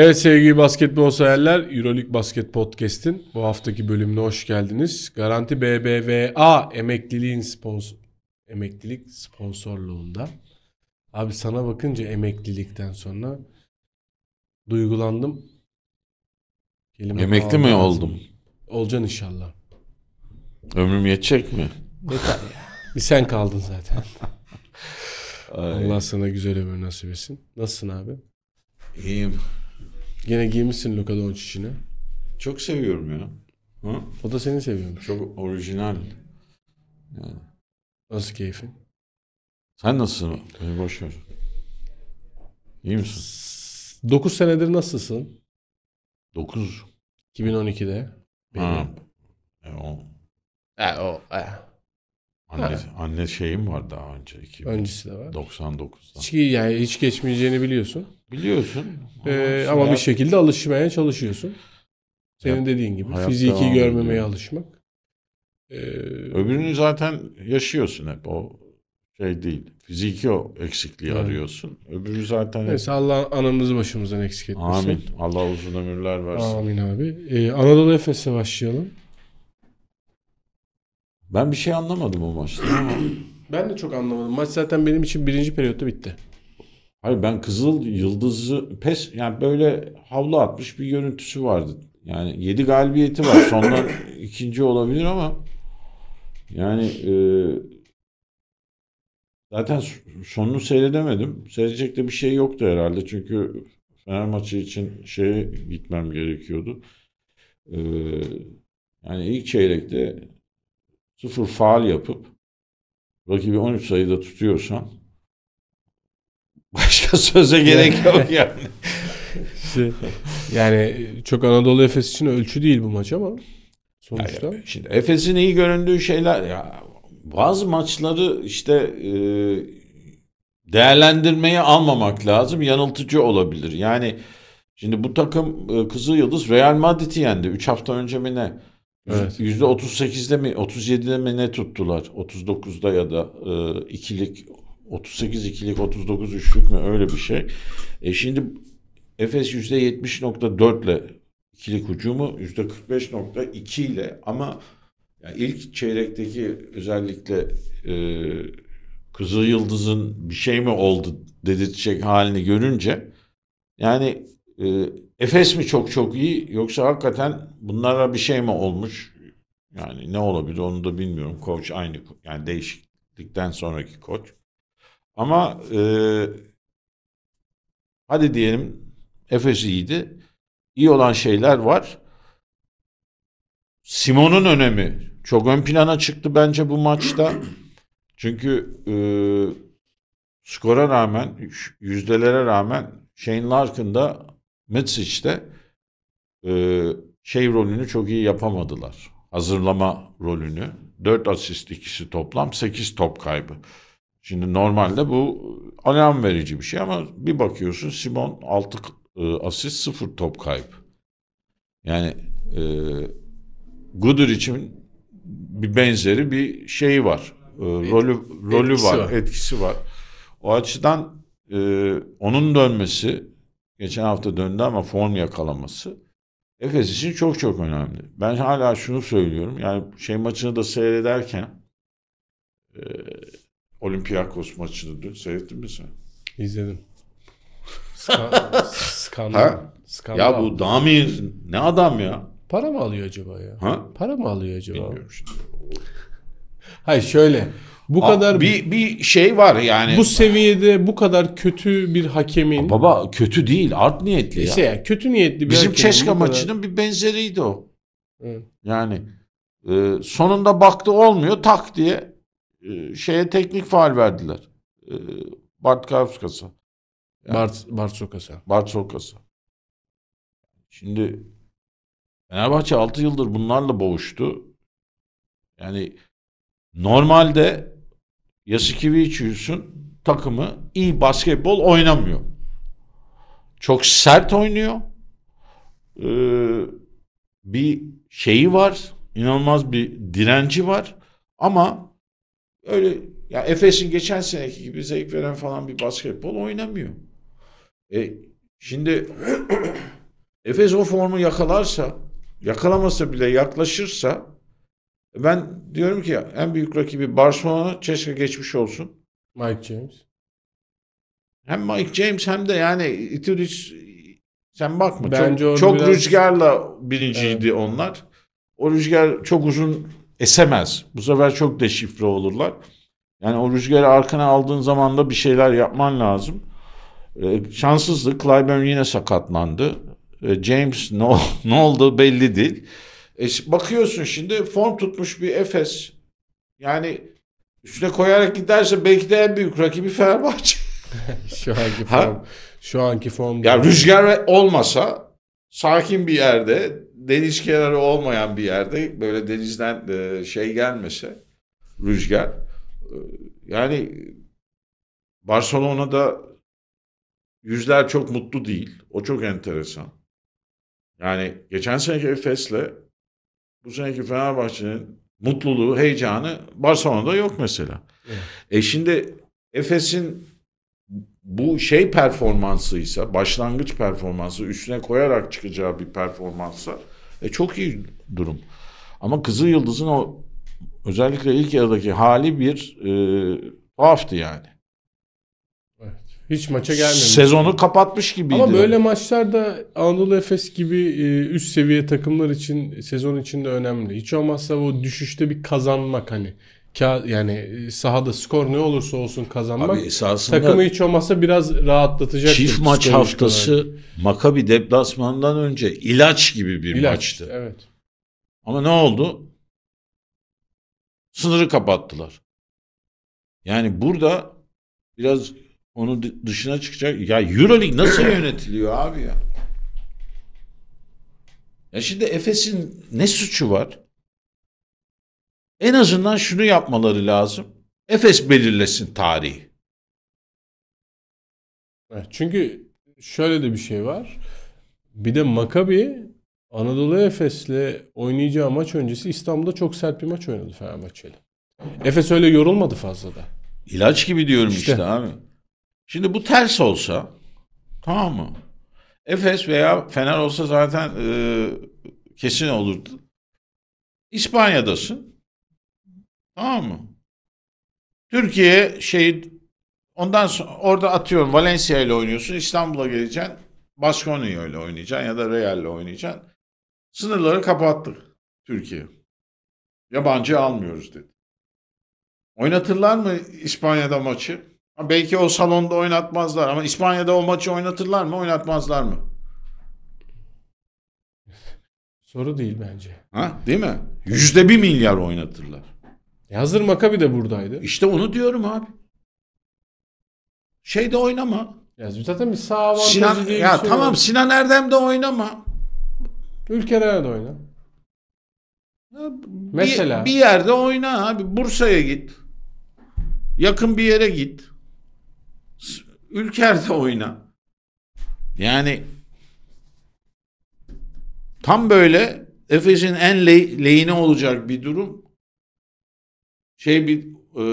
Evet sevgili basketbol severler, Euroleague Basket Podcast'in bu haftaki bölümüne hoş geldiniz. Garanti BBVA emekliliğin sponsor emeklilik sponsorluğunda. Abi sana bakınca emeklilikten sonra duygulandım. Kelime Emekli mi lazım. oldum? olcan inşallah. Ömrüm yetecek mi? Yeter ya. Bir sen kaldın zaten. Ay. Allah sana güzel ömür nasip etsin. Nasılsın abi? İyiyim. Gene giymişsin Luka Doncic'ini. Çok seviyorum ya. Ha? O da seni seviyor. Çok orijinal. Yani. Nasıl keyfin? Sen nasılsın? Beni boş ver. İyi misin? 9 senedir nasılsın? 9. 2012'de. Ha. E, o. E, o. E. Anne, ha. anne şeyim var daha önce. 2000. Öncesi de var. 99'dan. Hiç, yani hiç geçmeyeceğini biliyorsun. Biliyorsun. Ama, ee, ama hayat... bir şekilde alışmaya çalışıyorsun. Senin dediğin gibi fiziki görmemeye ediyor. alışmak. Ee, Öbürünü zaten yaşıyorsun hep o şey değil. Fiziki o eksikliği evet. arıyorsun. Öbürü zaten... Neyse Allah anamızı başımızdan eksik etmesin. Amin. Allah uzun ömürler versin. Amin abi. Ee, Anadolu Efes'e başlayalım. Ben bir şey anlamadım o maçta ben de çok anlamadım. Maç zaten benim için birinci periyotta bitti. Hayır ben Kızıl Yıldız'ı pes yani böyle havlu atmış bir görüntüsü vardı. Yani 7 galibiyeti var. Sonlar ikinci olabilir ama yani e, zaten sonunu seyredemedim. Seyredecek de bir şey yoktu herhalde. Çünkü Fener maçı için şeye gitmem gerekiyordu. E, yani ilk çeyrekte sıfır faal yapıp rakibi 13 sayıda tutuyorsan Başka söze gerek yok yani. yani çok Anadolu Efes için ölçü değil bu maç ama sonuçta. Yani, şimdi Efes'in iyi göründüğü şeyler ya bazı maçları işte e, değerlendirmeye almamak lazım. Yanıltıcı olabilir. Yani şimdi bu takım e, Kızıl Yıldız Real Madrid'i yendi 3 hafta önce mi ne? Evet. %38'de mi 37'de mi ne tuttular? 39'da ya da e, ikilik 38 ikilik 39 üçlük mü öyle bir şey. E şimdi Efes %70.4 ile ikilik hücumu %45.2 ile ama yani ilk çeyrekteki özellikle e, Kızıl Yıldız'ın bir şey mi oldu dedirtecek halini görünce yani e, Efes mi çok çok iyi yoksa hakikaten bunlara bir şey mi olmuş? Yani ne olabilir onu da bilmiyorum. Koç aynı yani değişiklikten sonraki koç. Ama e, hadi diyelim Efes iyiydi. İyi olan şeyler var. Simon'un önemi çok ön plana çıktı bence bu maçta. Çünkü e, skora rağmen, yüzdelere rağmen Shane Larkin da Mitsic'de e, şey rolünü çok iyi yapamadılar. Hazırlama rolünü. 4 asist ikisi toplam 8 top kaybı. Şimdi normalde bu alarm verici bir şey ama bir bakıyorsun Simon 6 e, asist 0 top kayıp Yani e, Gudur için bir benzeri bir şeyi var. E, rolü rolü etkisi var, var, etkisi var. O açıdan e, onun dönmesi geçen hafta döndü ama form yakalaması Efes için çok çok önemli. Ben hala şunu söylüyorum. Yani şey maçını da seyrederken e, Olympiakos maçını dün seyrettin mi sen? İzledim. skandal. skandal. Ya bu Dami ne adam ya? Para mı alıyor acaba ya? Ha? Para mı alıyor acaba? Bilmiyorum şimdi. Hayır şöyle. Bu Aa, kadar bir bir şey var yani. Bu seviyede bu kadar kötü bir hakemin. Aa, baba kötü değil, art niyetli ya. ya kötü niyetli bir Bizim Çeşka kadar... maçının bir benzeriydi o. Evet. Yani e, sonunda baktı olmuyor tak diye ee, şeye teknik faal verdiler. E, Bart Kavskas'a. Yani, Bart, Sokas'a. Bart Sokas'a. Şimdi Fenerbahçe 6 yıldır bunlarla boğuştu. Yani normalde Yasikevicius'un takımı iyi basketbol oynamıyor. Çok sert oynuyor. Ee, bir şeyi var. inanılmaz bir direnci var. Ama öyle ya Efes'in geçen seneki gibi zevk veren falan bir basketbol oynamıyor. E, şimdi Efes o formu yakalarsa, yakalamasa bile yaklaşırsa ben diyorum ki en büyük rakibi Barcelona Ceska geçmiş olsun. Mike James. Hem Mike James hem de yani Itudis sen bakma Bence çok, çok biraz... rüzgarla birinciydi evet. onlar. O rüzgar çok uzun esemez. Bu sefer çok deşifre olurlar. Yani o rüzgarı arkana aldığın zaman da bir şeyler yapman lazım. E, şanssızdı. Clyburn yine sakatlandı. E, James ne, ne oldu belli değil. E, bakıyorsun şimdi form tutmuş bir Efes. Yani üstüne koyarak giderse belki de en büyük rakibi Fenerbahçe. şu anki form. Ha? Şu anki form. Ya rüzgar olmasa sakin bir yerde deniz kenarı olmayan bir yerde böyle denizden e, şey gelmese rüzgar e, yani Barcelona'da yüzler çok mutlu değil. O çok enteresan. Yani geçen seneki Efes'le bu seneki Fenerbahçe'nin mutluluğu, heyecanı Barcelona'da yok mesela. Evet. E şimdi Efes'in bu şey performansıysa, başlangıç performansı üstüne koyarak çıkacağı bir performansa e, çok iyi durum. Ama Kızıl Yıldız'ın o özellikle ilk yarıdaki hali bir e, tuhaftı yani. Hiç maça gelmemiş. Sezonu kapatmış gibiydi. Ama böyle maçlarda Anadolu Efes gibi e, üst seviye takımlar için sezon içinde önemli. Hiç olmazsa o düşüşte bir kazanmak hani yani sahada skor ne olursa olsun kazanmak Abi takımı hiç olmazsa biraz rahatlatacak. Çift maç haftası olarak. Makabi deplasmandan önce ilaç gibi bir ilaç, maçtı. Evet. Ama ne oldu? Sınırı kapattılar. Yani burada biraz onu dışına çıkacak. Ya EuroLeague nasıl yönetiliyor abi ya? Ya şimdi Efes'in ne suçu var? En azından şunu yapmaları lazım. Efes belirlesin tarihi. Çünkü şöyle de bir şey var. Bir de Makabi Anadolu Efes'le oynayacağı maç öncesi İstanbul'da çok sert bir maç oynadı Fenerbahçe'yle. Efes öyle yorulmadı fazla da. İlaç gibi diyorum işte, işte abi. Şimdi bu ters olsa tamam mı? Efes veya Fener olsa zaten e, kesin olurdu. İspanya'dasın. Tamam mı? Türkiye şey ondan sonra orada atıyorum Valencia ile oynuyorsun. İstanbul'a geleceksin. Baskonya ile oynayacaksın ya da Real ile oynayacaksın. Sınırları kapattık Türkiye. Yabancı almıyoruz dedi. Oynatırlar mı İspanya'da maçı? Belki o salonda oynatmazlar ama İspanya'da o maçı oynatırlar mı oynatmazlar mı? Soru değil bence. Ha, değil mi? Yüzde bir milyar oynatırlar. E hazır Makabi de buradaydı. İşte onu diyorum abi. Şeyde oynama. Ya zaten bir sağ avantajı Sinan, diye bir ya şey tamam var. Sinan Erdem de oynama. Ülker'e de oyna. Mesela. Bir, bir yerde oyna abi. Bursa'ya git. Yakın bir yere git. Ülker'de oyna. Yani tam böyle Efes'in en le- lehine olacak bir durum şey bir e,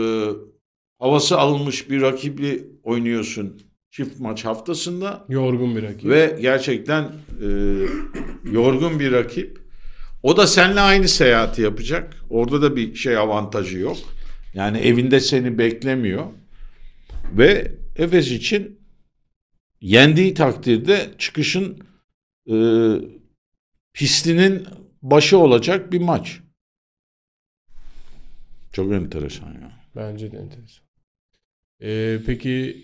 havası alınmış bir rakipli oynuyorsun çift maç haftasında. Yorgun bir rakip. Ve gerçekten e, yorgun bir rakip. O da seninle aynı seyahati yapacak. Orada da bir şey avantajı yok. Yani evinde seni beklemiyor. Ve Efes için yendiği takdirde çıkışın e, pistinin başı olacak bir maç. Çok enteresan ya. Bence de enteresan. Ee, peki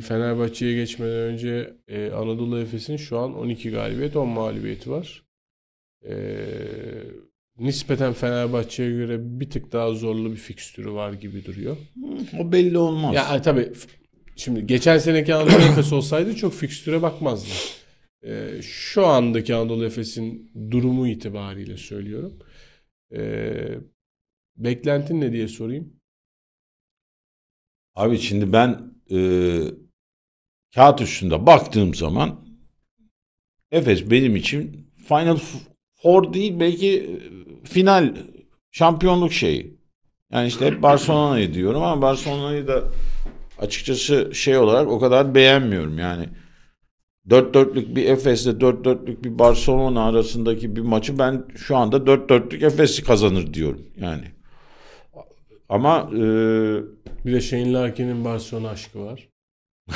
Fenerbahçe'ye geçmeden önce e, Anadolu Efes'in şu an 12 galibiyet 10 mağlubiyeti var. E, nispeten Fenerbahçe'ye göre bir tık daha zorlu bir fikstürü var gibi duruyor. O belli olmaz. Ya e, tabii şimdi geçen seneki Anadolu Efes olsaydı çok fikstüre bakmazdı. E, şu andaki Anadolu Efes'in durumu itibariyle söylüyorum. E, Beklentin ne diye sorayım. Abi şimdi ben e, kağıt üstünde baktığım zaman Efes benim için Final Four değil belki e, final şampiyonluk şeyi. Yani işte hep Barcelona'yı diyorum ama Barcelona'yı da açıkçası şey olarak o kadar beğenmiyorum. Yani dört dörtlük bir Efes'le dört dörtlük bir Barcelona arasındaki bir maçı ben şu anda dört dörtlük Efes'i kazanır diyorum. Yani ama e... bir de Shane Larkin'in Barcelona aşkı var.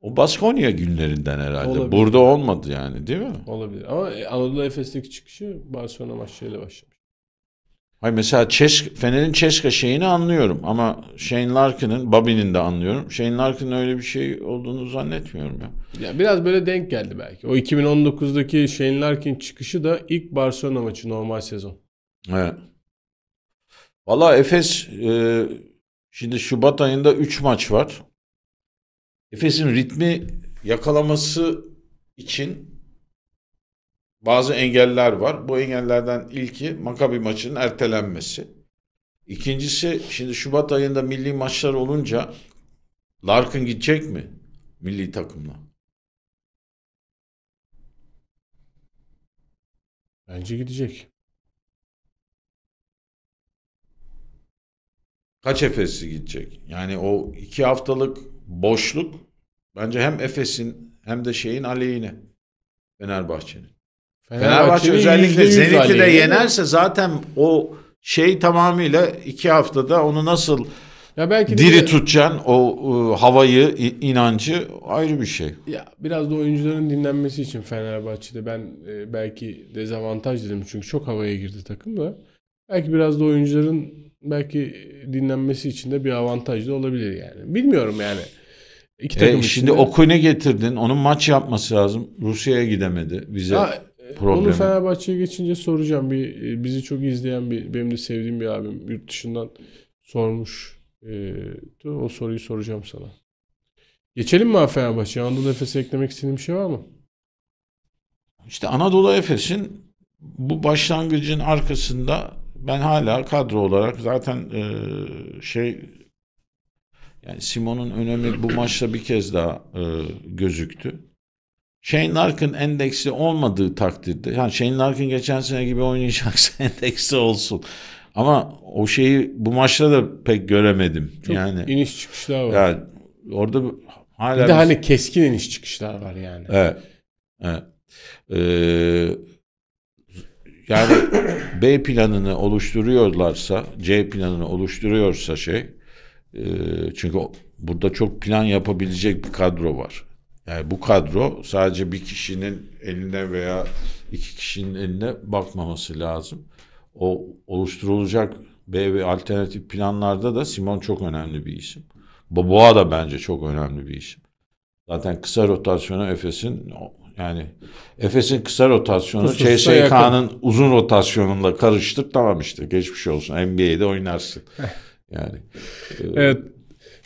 o Baskonya günlerinden herhalde. Olabilir. Burada olmadı yani değil mi? Olabilir. Ama e, Anadolu Efes'teki çıkışı Barcelona maçıyla başlamış. Hayır mesela Çeş, Fener'in Çeşka şeyini anlıyorum ama Shane Larkin'in, Bobby'nin de anlıyorum. Shane Larkin'in öyle bir şey olduğunu zannetmiyorum ya. ya. Biraz böyle denk geldi belki. O 2019'daki Shane Larkin çıkışı da ilk Barcelona maçı normal sezon. Evet. Valla Efes e, şimdi Şubat ayında 3 maç var. Efes'in ritmi yakalaması için bazı engeller var. Bu engellerden ilki Makabi maçının ertelenmesi. İkincisi şimdi Şubat ayında milli maçlar olunca Larkin gidecek mi milli takımla? Bence gidecek. kaç Efes'i gidecek? Yani o iki haftalık boşluk bence hem Efes'in hem de şeyin aleyhine Fenerbahçe'nin. Fenerbahçe, Fenerbahçe özellikle Zenit'i de yenerse zaten o şey tamamıyla iki haftada onu nasıl ya belki diri de, tutacaksın o e, havayı, inancı ayrı bir şey. Ya biraz da oyuncuların dinlenmesi için Fenerbahçe'de ben e, belki dezavantaj dedim çünkü çok havaya girdi takım da. Belki biraz da oyuncuların belki dinlenmesi için de bir avantaj da olabilir yani. Bilmiyorum yani. İki e, takım e, şimdi içinde... Okun'u getirdin. Onun maç yapması lazım. Rusya'ya gidemedi. bize. ha, e, Onu Fenerbahçe'ye geçince soracağım. Bir e, bizi çok izleyen bir benim de sevdiğim bir abim yurt dışından sormuş. E, o soruyu soracağım sana. Geçelim mi Fenerbahçe? Anadolu Efes'e eklemek istediğin bir şey var mı? İşte Anadolu Efes'in bu başlangıcın arkasında ben hala kadro olarak zaten e, şey yani Simon'un önemi bu maçta bir kez daha e, gözüktü. Shane Larkin endeksi olmadığı takdirde yani Shane Larkin geçen sene gibi oynayacaksa endeksi olsun. Ama o şeyi bu maçta da pek göremedim. Çok yani iniş çıkışlar var. Yani orada hala bir de biz... hani keskin iniş çıkışlar var yani. Evet. Evet. Ee, yani B planını oluşturuyorlarsa, C planını oluşturuyorsa şey, e, çünkü burada çok plan yapabilecek bir kadro var. Yani bu kadro sadece bir kişinin eline veya iki kişinin eline bakmaması lazım. O oluşturulacak B ve alternatif planlarda da Simon çok önemli bir isim. Boboa da bence çok önemli bir isim. Zaten kısa rotasyona Efes'in yani Efes'in kısa rotasyonu CSK'nın uzun rotasyonunda karıştır tamam işte geçmiş olsun. NBA'de oynarsın. yani. E, evet.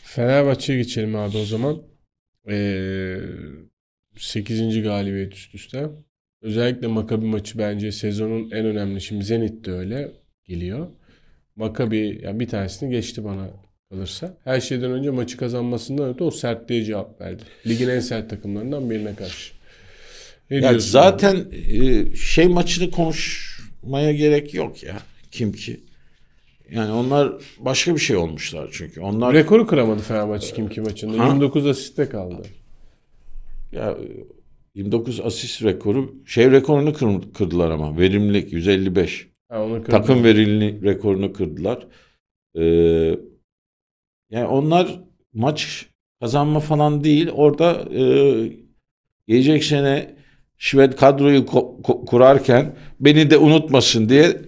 Fenerbahçe'ye geçelim abi o zaman. Ee, 8. galibiyet üst üste. Özellikle Makabi maçı bence sezonun en önemli. Şimdi Zenit de öyle geliyor. Makabi yani bir tanesini geçti bana kalırsa. Her şeyden önce maçı kazanmasından öte o sertliğe cevap verdi. Ligin en sert takımlarından birine karşı. Ne ya zaten e, şey maçını konuşmaya gerek yok ya kim ki. Yani onlar başka bir şey olmuşlar çünkü. Onlar rekoru kıramadı Fenerbahçe kim ki maçında. Ha? 29 asiste kaldı. Ya 29 asist rekoru şey rekorunu kırdılar ama verimlilik 155. Ha, onu Takım verimlilik rekorunu kırdılar. Ee, yani onlar maç kazanma falan değil. Orada e, gelecek sene Şved kadroyu kurarken beni de unutmasın diye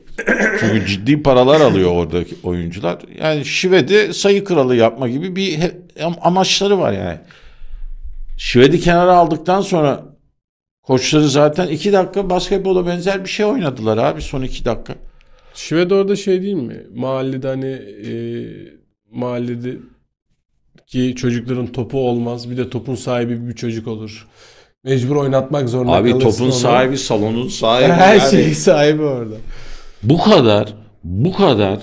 çünkü ciddi paralar alıyor oradaki oyuncular. Yani Şved'i sayı kralı yapma gibi bir amaçları var yani. Şved'i kenara aldıktan sonra koçları zaten iki dakika basketbola benzer bir şey oynadılar abi son iki dakika. Şved orada şey değil mi? Mahallede hani e, mahallede ki çocukların topu olmaz. Bir de topun sahibi bir çocuk olur. Mecbur oynatmak zorunda Abi topun onu. sahibi, salonun sahibi. Her yani. şeyin sahibi orada. Bu kadar, bu kadar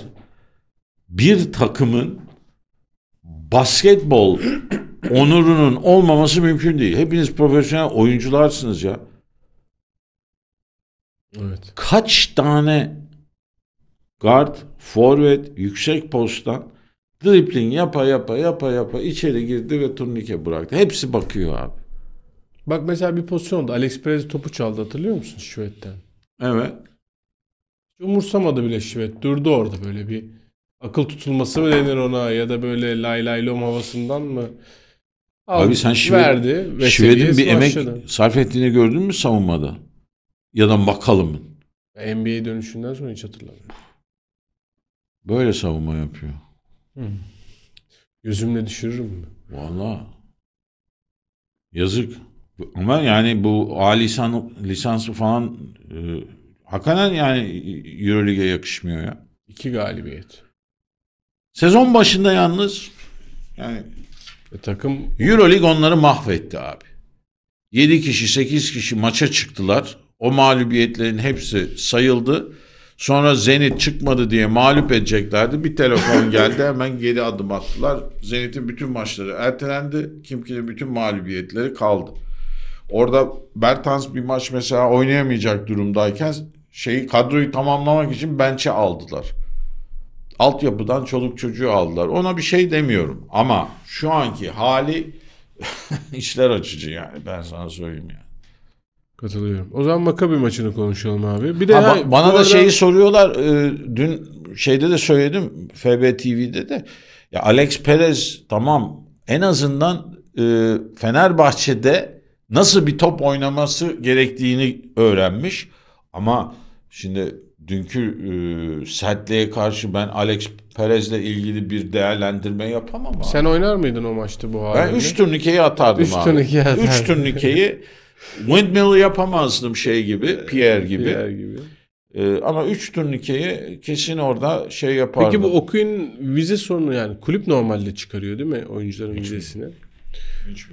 bir takımın basketbol onurunun olmaması mümkün değil. Hepiniz profesyonel oyuncularsınız ya. Evet. Kaç tane guard, forvet, yüksek posttan dribling yapa yapa yapa yapa içeri girdi ve turnike bıraktı. Hepsi bakıyor abi. Bak mesela bir pozisyonda Alex Perez topu çaldı hatırlıyor musun Şivet'ten? Evet. Hiç umursamadı bile Şivet. Durdu orada böyle bir akıl tutulması mı denir ona ya da böyle lay lay lom havasından mı? Al, Abi sen Şived, verdi Şived'in bir emek sarf ettiğini gördün mü savunmada? Ya da bakalımın. NBA dönüşünden sonra hiç hatırlamıyorum. Böyle savunma yapıyor. Hı. Gözümle düşürürüm mü? Valla. Yazık. Ama yani bu A lisan, lisansı falan e, hakikaten yani Euroleague'e yakışmıyor ya. İki galibiyet. Sezon başında yalnız yani e, takım Euroleague onları mahvetti abi. 7 kişi 8 kişi maça çıktılar. O mağlubiyetlerin hepsi sayıldı. Sonra Zenit çıkmadı diye mağlup edeceklerdi. Bir telefon geldi hemen geri adım attılar. Zenit'in bütün maçları ertelendi. Kimkinin bütün mağlubiyetleri kaldı. Orada Bertans bir maç mesela oynayamayacak durumdayken şeyi kadroyu tamamlamak için bençe aldılar. Altyapıdan çoluk çocuğu aldılar. Ona bir şey demiyorum ama şu anki hali işler açıcı yani ben sana söyleyeyim yani. Katılıyorum. O zaman Makabi maçını konuşalım abi. Bir de ha, ba- bana da arada... şeyi soruyorlar. E, dün şeyde de söyledim FB TV'de de. Ya Alex Perez tamam en azından e, Fenerbahçe'de nasıl bir top oynaması gerektiğini öğrenmiş. Ama şimdi dünkü e, sertliğe karşı ben Alex Perez'le ilgili bir değerlendirme yapamam abi. Sen oynar mıydın o maçta bu halde? Ben 3 turnikeyi atardım üç abi. Turnikeyi atardım. 3 turnikeyi windmill yapamazdım şey gibi, Pierre gibi. Pierre gibi. Ee, ama 3 turnikeyi kesin orada şey yapardım. Peki bu okuyun vize sorunu yani kulüp normalde çıkarıyor değil mi oyuncuların Hiç vizesini? Mi?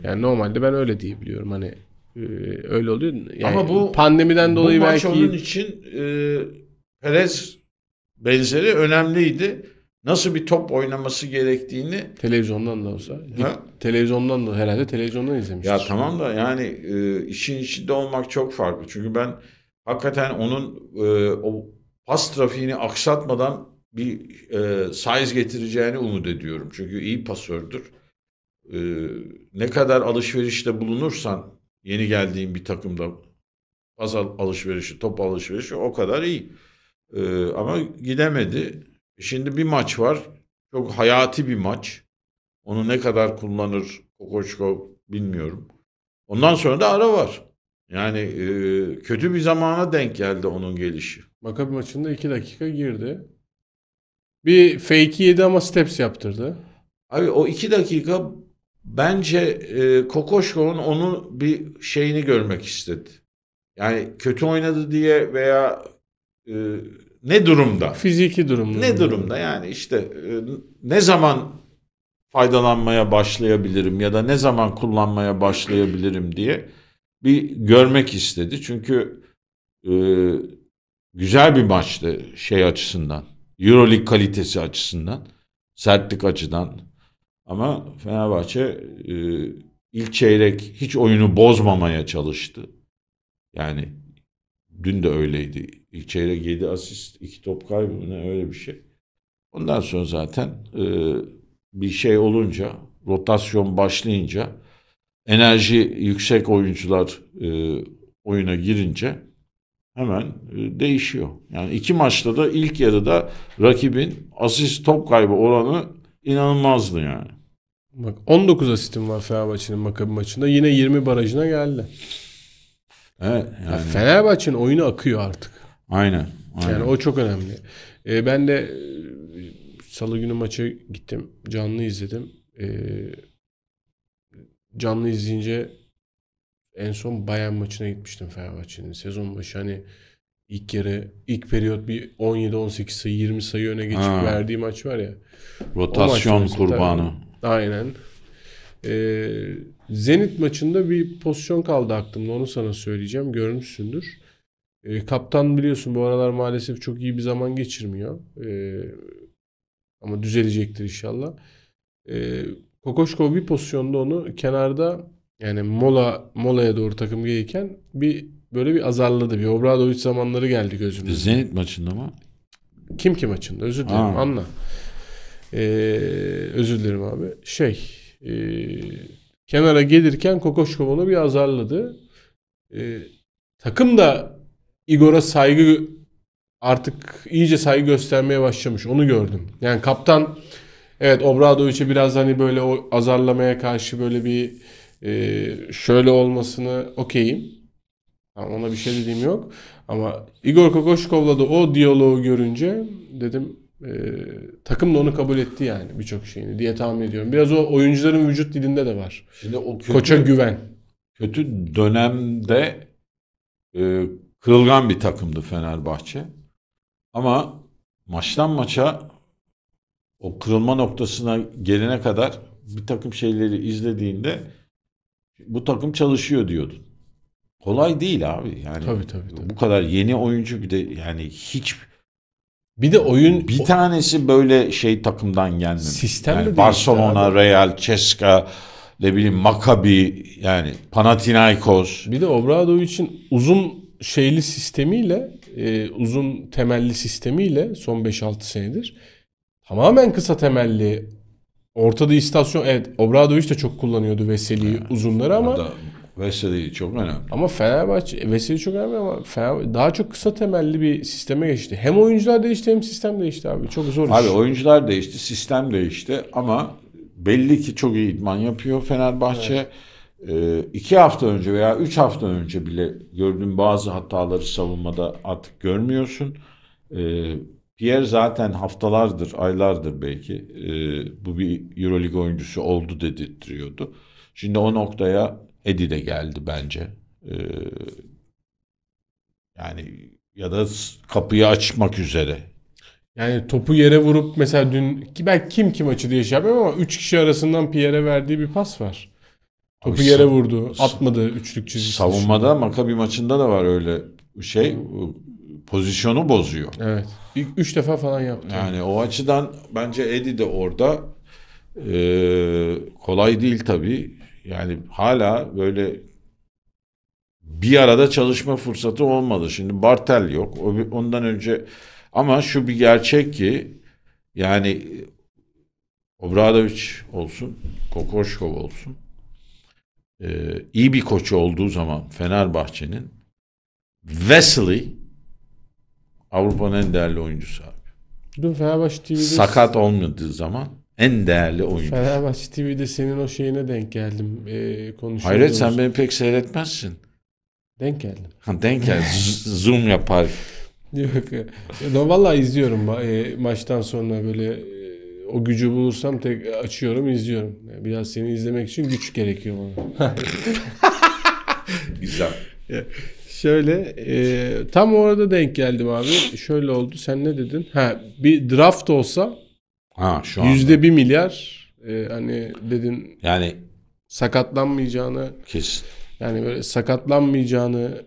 Yani normalde ben öyle diye biliyorum hani e, öyle oluyor. Yani Ama bu pandemiden dolayı bu belki onun için e, Perez benzeri önemliydi. Nasıl bir top oynaması gerektiğini televizyondan da olsa ha? televizyondan da herhalde televizyondan izlemiş. Ya tamam da yani e, işin içinde olmak çok farklı. Çünkü ben hakikaten onun e, o pas trafiğini aksatmadan bir e, size getireceğini umut ediyorum. Çünkü iyi pasördür. Ee, ne kadar alışverişte bulunursan yeni geldiğin bir takımda pas alışverişi, top alışverişi o kadar iyi. E, ama gidemedi. Şimdi bir maç var. Çok hayati bir maç. Onu ne kadar kullanır Kokoşko bilmiyorum. Ondan sonra da ara var. Yani e, kötü bir zamana denk geldi onun gelişi. Makabi maçında iki dakika girdi. Bir fake'i yedi ama steps yaptırdı. Abi o iki dakika Bence e, Kokoşko'nun onu bir şeyini görmek istedi. Yani kötü oynadı diye veya e, ne durumda? Fiziki durumda. Ne durumda yani işte e, ne zaman faydalanmaya başlayabilirim ya da ne zaman kullanmaya başlayabilirim diye bir görmek istedi. Çünkü e, güzel bir maçtı şey açısından. Euroleague kalitesi açısından, sertlik açıdan, ama Fenerbahçe e, ilk çeyrek hiç oyunu bozmamaya çalıştı. Yani dün de öyleydi. İlk çeyrek 7 asist, 2 top kaybı ne öyle bir şey. Ondan sonra zaten e, bir şey olunca, rotasyon başlayınca, enerji yüksek oyuncular e, oyuna girince hemen e, değişiyor. Yani iki maçta da ilk yarıda rakibin asist top kaybı oranı inanılmazdı yani. Bak 19 asistim var Fenerbahçe'nin Makabi maçında. Yine 20 barajına geldi. Evet yani. Ya Fenerbahçe'nin oyunu akıyor artık. Aynen. aynen. Yani o çok önemli. Ee, ben de e, salı günü maça gittim. Canlı izledim. Ee, canlı izleyince en son Bayern maçına gitmiştim Fenerbahçe'nin sezon başı. Hani İlk yere ilk periyot bir 17-18 sayı 20 sayı öne geçip ha. verdiği maç var ya. Rotasyon kurbanı. Aynen. Ee, Zenit maçında bir pozisyon kaldı aklımda onu sana söyleyeceğim. Görmüşsündür. Ee, kaptan biliyorsun bu aralar maalesef çok iyi bir zaman geçirmiyor. Ee, ama düzelecektir inşallah. Ee, Kokoşkov bir pozisyonda onu kenarda yani mola molaya doğru takım gelirken bir böyle bir azarladı. Bir Obradoviç zamanları geldi gözümde. Zenit maçında mı? Kim ki maçında? Özür dilerim. Aa. Anla. Ee, özür dilerim abi. Şey e, kenara gelirken Kokoşkov'unu bir azarladı. Ee, takım da Igor'a saygı artık iyice saygı göstermeye başlamış. Onu gördüm. Yani kaptan evet Obradoviç'e biraz hani böyle o azarlamaya karşı böyle bir e, şöyle olmasını okeyim. Yani ona bir şey dediğim yok. Ama Igor Kokoşkov'la da o diyaloğu görünce dedim e, takım da onu kabul etti yani birçok şeyini diye tahmin ediyorum. Biraz o oyuncuların vücut dilinde de var. Şimdi o kötü, Koça güven. Kötü dönemde e, kırılgan bir takımdı Fenerbahçe. Ama maçtan maça o kırılma noktasına gelene kadar bir takım şeyleri izlediğinde bu takım çalışıyor diyordun kolay değil abi. Yani tabii, tabii, tabii. bu kadar yeni oyuncu bir de yani hiç bir de oyun bir tanesi böyle şey takımdan gelmedi. Sistem yani Barcelona, abi. Real, Ceska, ne bileyim Maccabi yani Panathinaikos. Bir de Obrado için uzun şeyli sistemiyle e, uzun temelli sistemiyle son 5-6 senedir tamamen kısa temelli Ortada istasyon evet Obradoviç de çok kullanıyordu Veseli'yi evet. uzunları ama Veseli çok önemli. Ama Fenerbahçe Veseli çok önemli ama Fenerbahçe, daha çok kısa temelli bir sisteme geçti. Hem oyuncular değişti hem sistem değişti abi. Çok zor abi, iş. Abi oyuncular değişti, sistem değişti ama belli ki çok iyi idman yapıyor Fenerbahçe. Evet. Ee, iki hafta önce veya üç hafta önce bile gördüğün bazı hataları savunmada artık görmüyorsun. Ee, Pierre zaten haftalardır, aylardır belki e, bu bir Euroleague oyuncusu oldu dedirtiyordu. Şimdi o noktaya Eddie de geldi bence. Ee, yani ya da kapıyı açmak üzere. Yani topu yere vurup mesela dün ki belki kim kim açı diye şey yapmıyorum ama 3 kişi arasından Pierre'e verdiği bir pas var. Topu Abi, yere vurdu. Atmadı üçlük çizgisi. Savunmada dışında. Makabi maçında da var öyle şey pozisyonu bozuyor. Evet. İlk 3 defa falan yaptı. Yani o açıdan bence Eddie de orada ee, kolay değil tabii yani hala böyle bir arada çalışma fırsatı olmadı. Şimdi Bartel yok. Ondan önce ama şu bir gerçek ki yani Obradovic olsun, Kokoşkov olsun ee, iyi bir koçu olduğu zaman Fenerbahçe'nin Wesley Avrupa'nın en değerli oyuncusu abi. Dün Fenerbahçe TV'de sakat olmadığı zaman en değerli oyuncu. Fenerbahçe TV'de senin o şeyine denk geldim. Ee, Hayret sen beni pek seyretmezsin. Denk geldim. Ha, denk geldim. Zoom yapar. Yok. Ya, e, vallahi izliyorum ma- e, maçtan sonra böyle e, o gücü bulursam tek açıyorum izliyorum. Biraz seni izlemek için güç gerekiyor bana. Güzel. Şöyle e, tam orada denk geldim abi. Şöyle oldu. Sen ne dedin? Ha bir draft olsa Ha şu an. Yüzde bir milyar e, hani dedin yani sakatlanmayacağını kesin. Yani böyle sakatlanmayacağını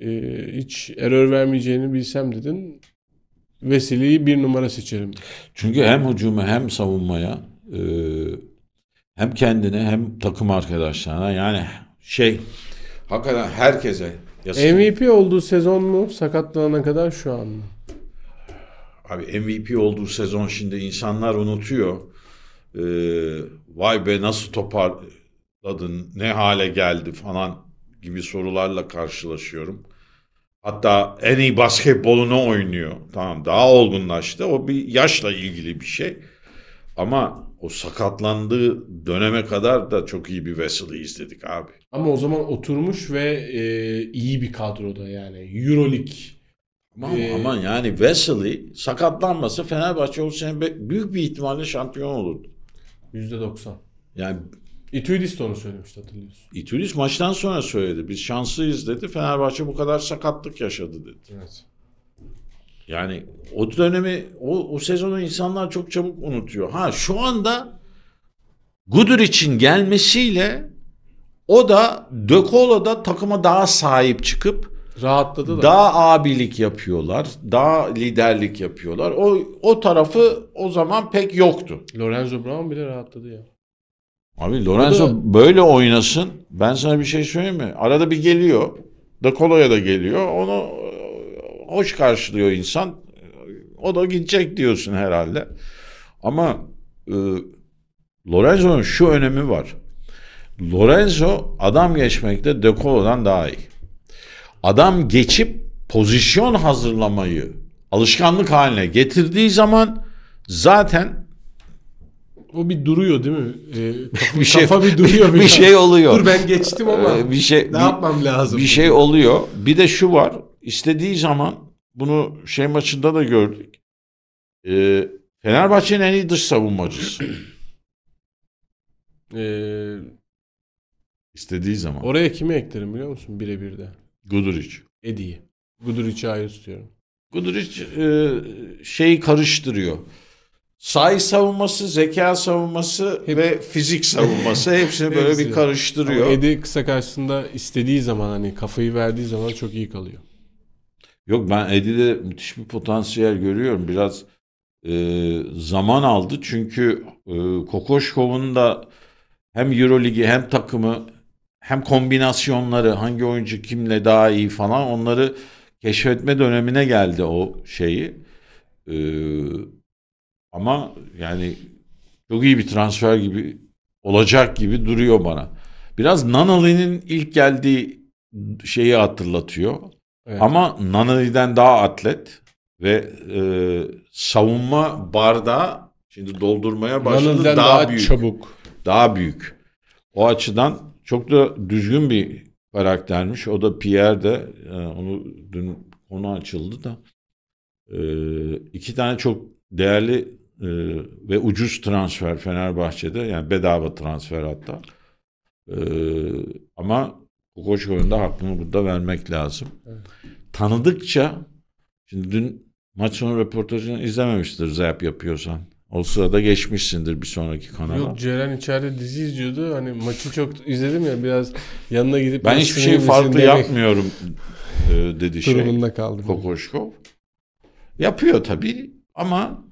e, hiç error vermeyeceğini bilsem dedin. Vesileyi bir numara seçerim. Çünkü hem hücuma hem savunmaya e, hem kendine hem takım arkadaşlarına yani şey hakikaten herkese Yasın. MVP olduğu sezon mu? Sakatlanana kadar şu an mı? Abi MVP olduğu sezon şimdi insanlar unutuyor. Ee, vay be nasıl toparladın, ne hale geldi falan gibi sorularla karşılaşıyorum. Hatta en iyi basketbolunu oynuyor. Tamam daha olgunlaştı. O bir yaşla ilgili bir şey. Ama o sakatlandığı döneme kadar da çok iyi bir Vessel'ı izledik abi. Ama o zaman oturmuş ve e, iyi bir kadroda yani. Euroleague Aman, ee, aman yani Wesley sakatlanması Fenerbahçe o büyük bir ihtimalle şampiyon olurdu. %90. Yani Itudis de onu söylemişti hatırlıyorsun. Itudis maçtan sonra söyledi. Biz şanslıyız dedi. Fenerbahçe bu kadar sakatlık yaşadı dedi. Evet. Yani o dönemi, o, o sezonu insanlar çok çabuk unutuyor. Ha şu anda Gudur için gelmesiyle o da De da takıma daha sahip çıkıp Rahatladılar. Daha abilik yapıyorlar. Daha liderlik yapıyorlar. O o tarafı o zaman pek yoktu. Lorenzo Brown bile rahatladı ya. Abi Lorenzo da... böyle oynasın. Ben sana bir şey söyleyeyim mi? Arada bir geliyor. Da Colo'ya da geliyor. Onu e, hoş karşılıyor insan. O da gidecek diyorsun herhalde. Ama e, Lorenzo'nun şu önemi var. Lorenzo adam geçmekte De Colo'dan daha iyi adam geçip pozisyon hazırlamayı alışkanlık haline getirdiği zaman zaten o bir duruyor değil mi? Ee, kafa, bir şey, kafa bir duruyor. Bir, bir şey oluyor. Dur ben geçtim ama ee, bir şey, ne yapmam lazım? Bir şey oluyor. Bir de şu var. İstediği zaman bunu şey maçında da gördük. Ee, Fenerbahçe'nin en iyi dış savunmacısı. ee, İstediği zaman. Oraya kimi eklerim biliyor musun birebir de? Guduric. Edi'yi. Guduric'i ayrı tutuyorum. Guduric e, şeyi karıştırıyor. Say savunması, zeka savunması Hep... ve fizik savunması hepsini böyle bir karıştırıyor. Edi kısa karşısında istediği zaman hani kafayı verdiği zaman çok iyi kalıyor. Yok ben Edi'de müthiş bir potansiyel görüyorum. Biraz e, zaman aldı çünkü e, Kokoşkov'un da hem Euroligi hem takımı hem kombinasyonları hangi oyuncu kimle daha iyi falan onları keşfetme dönemine geldi o şeyi. Ee, ama yani çok iyi bir transfer gibi olacak gibi duruyor bana. Biraz Nanali'nin ilk geldiği şeyi hatırlatıyor. Evet. Ama Nanali'den daha atlet ve e, savunma barda şimdi doldurmaya başladı daha, daha büyük. çabuk. Daha büyük. O açıdan çok da düzgün bir karaktermiş. O da Pierre de e, onu dün konu açıldı da e, iki tane çok değerli e, ve ucuz transfer Fenerbahçe'de yani bedava transfer hatta. ama Kokoşko'nun da hakkını burada vermek lazım. Tanıdıkça şimdi dün maç sonu röportajını izlememiştir Zeyap yapıyorsan. O sırada geçmişsindir bir sonraki kanala. Yok Ceren içeride dizi izliyordu. Hani maçı çok izledim ya biraz yanına gidip... Ben hiçbir şey farklı yapmıyorum e, dedi şey. Durumunda kaldı. Kokoşko Yapıyor tabii ama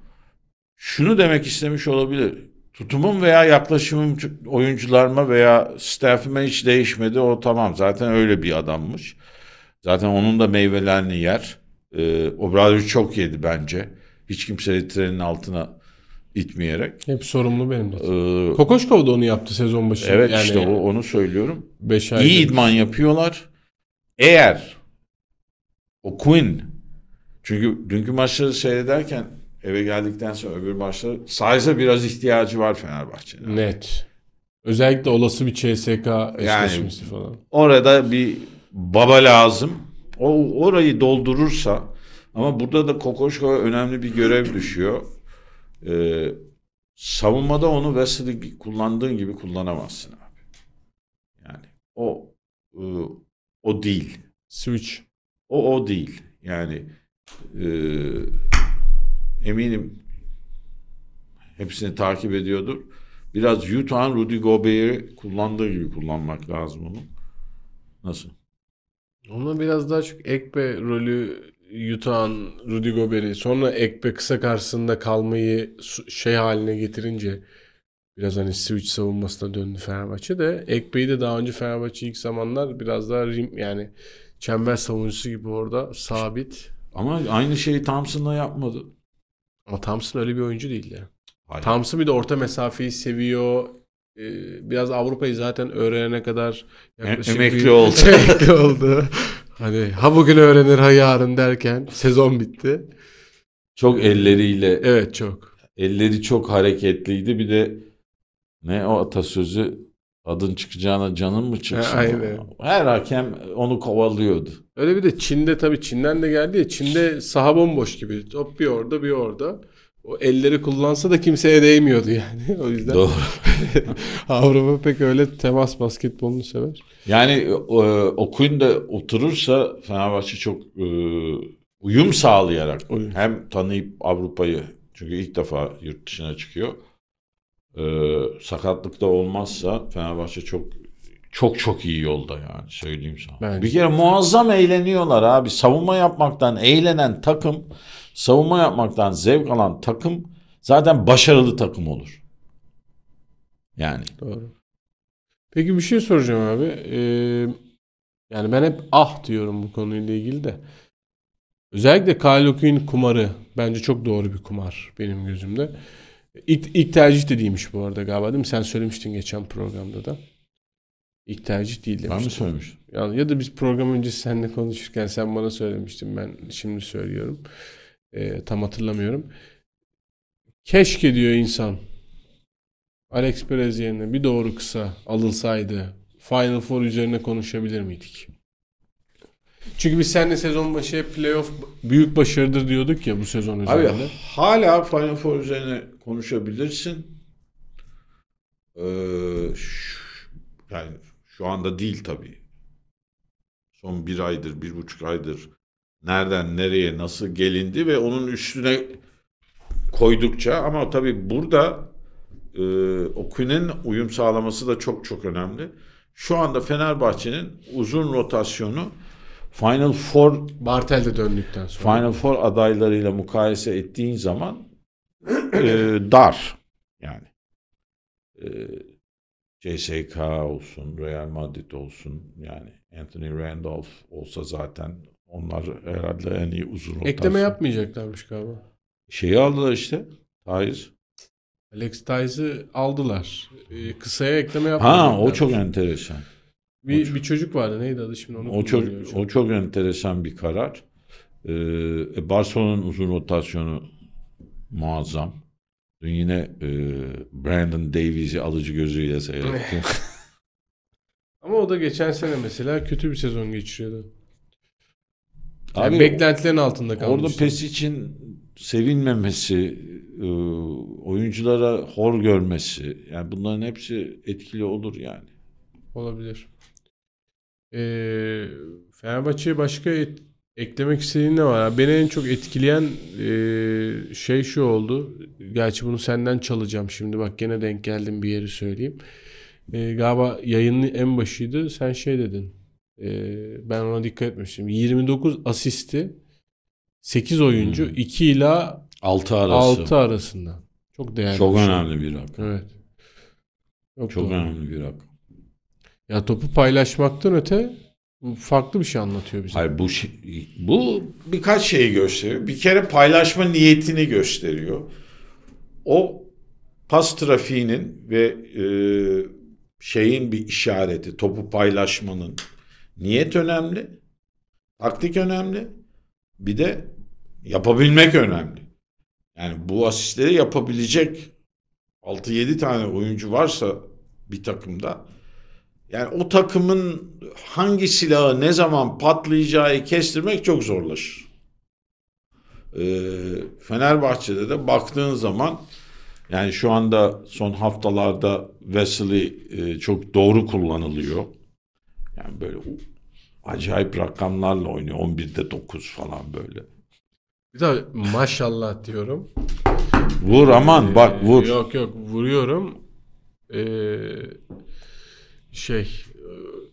şunu demek istemiş olabilir. Tutumum veya yaklaşımım oyuncularıma veya staffime hiç değişmedi. O tamam zaten öyle bir adammış. Zaten onun da meyvelerini yer. Ee, Obradovic çok yedi bence. Hiç kimse trenin altına itmeyerek. Hep sorumlu benim de. Ee, Kokoşkov da onu yaptı sezon başında. Evet yani, işte o, onu söylüyorum. Beş ay. İyi aydır. idman yapıyorlar. Eğer o Quinn çünkü dünkü maçları seyrederken eve geldikten sonra öbür maçları Saiz'e biraz ihtiyacı var Fenerbahçe'nin. Net. Özellikle olası bir CSK eşleşmesi yani, falan. Orada bir baba lazım. O orayı doldurursa ama burada da Kokoşko'ya önemli bir görev düşüyor e, savunmada onu Wesley'i kullandığın gibi kullanamazsın abi. Yani o e, o değil. Switch. O o değil. Yani e, eminim hepsini takip ediyordur. Biraz Utah'ın Rudy Gobert'i kullandığı gibi kullanmak lazım onu. Nasıl? onun biraz daha çok Ekpe rolü yutan Rudy Gobert'i sonra Ekpe kısa karşısında kalmayı şey haline getirince biraz hani switch savunmasına döndü Fenerbahçe de Ekpe'yi de daha önce Fenerbahçe ilk zamanlar biraz daha rim yani çember savunucusu gibi orada sabit. Ama aynı şeyi Thompson'la yapmadı. Ama Thompson öyle bir oyuncu değil de. Hayır. Thompson bir de orta mesafeyi seviyor. Ee, biraz Avrupa'yı zaten öğrenene kadar e, yaklaşık emekli bir... oldu. emekli oldu. Hani ha bugün öğrenir ha yarın derken sezon bitti. Çok ee, elleriyle. Evet çok. Elleri çok hareketliydi. Bir de ne o atasözü adın çıkacağına canın mı çıksın? Ha, aynen. Her hakem onu kovalıyordu. Öyle bir de Çin'de tabii Çin'den de geldi ya Çin'de saha bomboş gibi. Top bir orada bir orada o elleri kullansa da kimseye değmiyordu yani. O yüzden Doğru. Avrupa pek öyle temas basketbolunu sever. Yani e, okuyun da oturursa Fenerbahçe çok e, uyum sağlayarak uyum. hem tanıyıp Avrupa'yı çünkü ilk defa yurt dışına çıkıyor. E, sakatlıkta olmazsa Fenerbahçe çok çok çok iyi yolda yani söyleyeyim sana. Bence. Bir kere muazzam eğleniyorlar abi. Savunma yapmaktan eğlenen takım savunma yapmaktan zevk alan takım zaten başarılı takım olur. Yani. Doğru. Peki bir şey soracağım abi. Ee, yani ben hep ah diyorum bu konuyla ilgili de. Özellikle Kyle O'Quinn kumarı bence çok doğru bir kumar benim gözümde. İlk, ilk tercih dediğimiş bu arada galiba değil mi? Sen söylemiştin geçen programda da. İlk tercih değil demiştim. Ben mi söylemiştim? Ya, ya da biz program öncesi seninle konuşurken sen bana söylemiştin. Ben şimdi söylüyorum. E, tam hatırlamıyorum. Keşke diyor insan Alex Perez yerine bir doğru kısa alılsaydı Final Four üzerine konuşabilir miydik? Çünkü biz seninle sezon başı hep playoff büyük başarıdır diyorduk ya bu sezon üzerinde. Abi hala Final Four üzerine konuşabilirsin. Ee, şu, yani şu anda değil tabii. Son bir aydır, bir buçuk aydır nereden nereye nasıl gelindi ve onun üstüne koydukça ama tabii burada e, Oku'nun uyum sağlaması da çok çok önemli. Şu anda Fenerbahçe'nin uzun rotasyonu Final Four Bartel de döndükten sonra Final Four adaylarıyla mukayese ettiğin zaman e, dar yani. E, CSK olsun, Real Madrid olsun yani Anthony Randolph olsa zaten onlar herhalde en iyi uzun orta. Ekleme yapmayacaklarmış galiba. Şeyi aldılar işte. Tahir. Alex Tys'i aldılar. Ee, kısaya ekleme yapmayacaklar. Ha o çok enteresan. Bir, o çok... bir çocuk vardı neydi adı şimdi onu o çok, o çok enteresan bir karar. Ee, e, Barcelona'nın uzun rotasyonu muazzam. Dün yine e, Brandon Davies'i alıcı gözüyle seyrettim. Ama o da geçen sene mesela kötü bir sezon geçiriyordu. Yani Abi, beklentilerin altında kalmıştı. Orada PES için sevinmemesi, e, oyunculara hor görmesi yani bunların hepsi etkili olur yani. Olabilir. Ee, Fenerbahçe'ye başka et, eklemek istediğin ne var? Beni en çok etkileyen e, şey şu oldu. Gerçi bunu senden çalacağım şimdi. Bak gene denk geldim bir yeri söyleyeyim. E, galiba yayının en başıydı. Sen şey dedin. Ee, ben ona dikkat etmiştim. 29 asisti 8 oyuncu hmm. 2 ila 6 arası. 6 arasında. Çok değerli. Çok şey. önemli bir rakam. Evet. Çok, Çok doğru. önemli bir rakam. Ya topu paylaşmaktan öte farklı bir şey anlatıyor bize. Hayır bu şey, bu birkaç şeyi gösteriyor. Bir kere paylaşma niyetini gösteriyor. O pas trafiğinin ve e, şeyin bir işareti, topu paylaşmanın Niyet önemli. Taktik önemli. Bir de yapabilmek önemli. Yani bu asistleri yapabilecek 6-7 tane oyuncu varsa bir takımda yani o takımın hangi silahı ne zaman patlayacağı kestirmek çok zorlaşır. Ee, Fenerbahçe'de de baktığın zaman yani şu anda son haftalarda Wesley e, çok doğru kullanılıyor. Yani böyle acayip rakamlarla oynuyor. 11'de 9 falan böyle. Bir de maşallah diyorum. Vur aman ee, bak vur. Yok yok vuruyorum. Ee, şey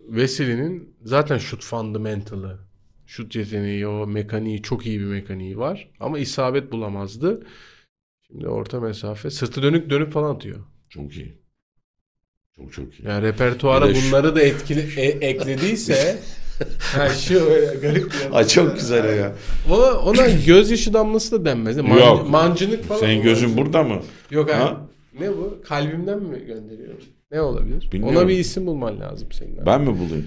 Veseli'nin zaten şut fundamental'ı şut yeteneği o mekaniği çok iyi bir mekaniği var ama isabet bulamazdı. Şimdi orta mesafe sırtı dönük dönüp falan atıyor. Çok iyi. Çok çok iyi. Yani repertuara şu- bunları da etkili e- eklediyse ha şu garip bir yanı. çok güzel ya. Ona, ona gözyaşı damlası da denmez. Man- Yok. Mancınık falan. Senin olabilir. gözün burada mı? Yok abi. Ha? Ne bu? Kalbimden mi gönderiyorum? Ne olabilir? Bilmiyorum. Ona bir isim bulman lazım senin. abi. Ben mi bulayım?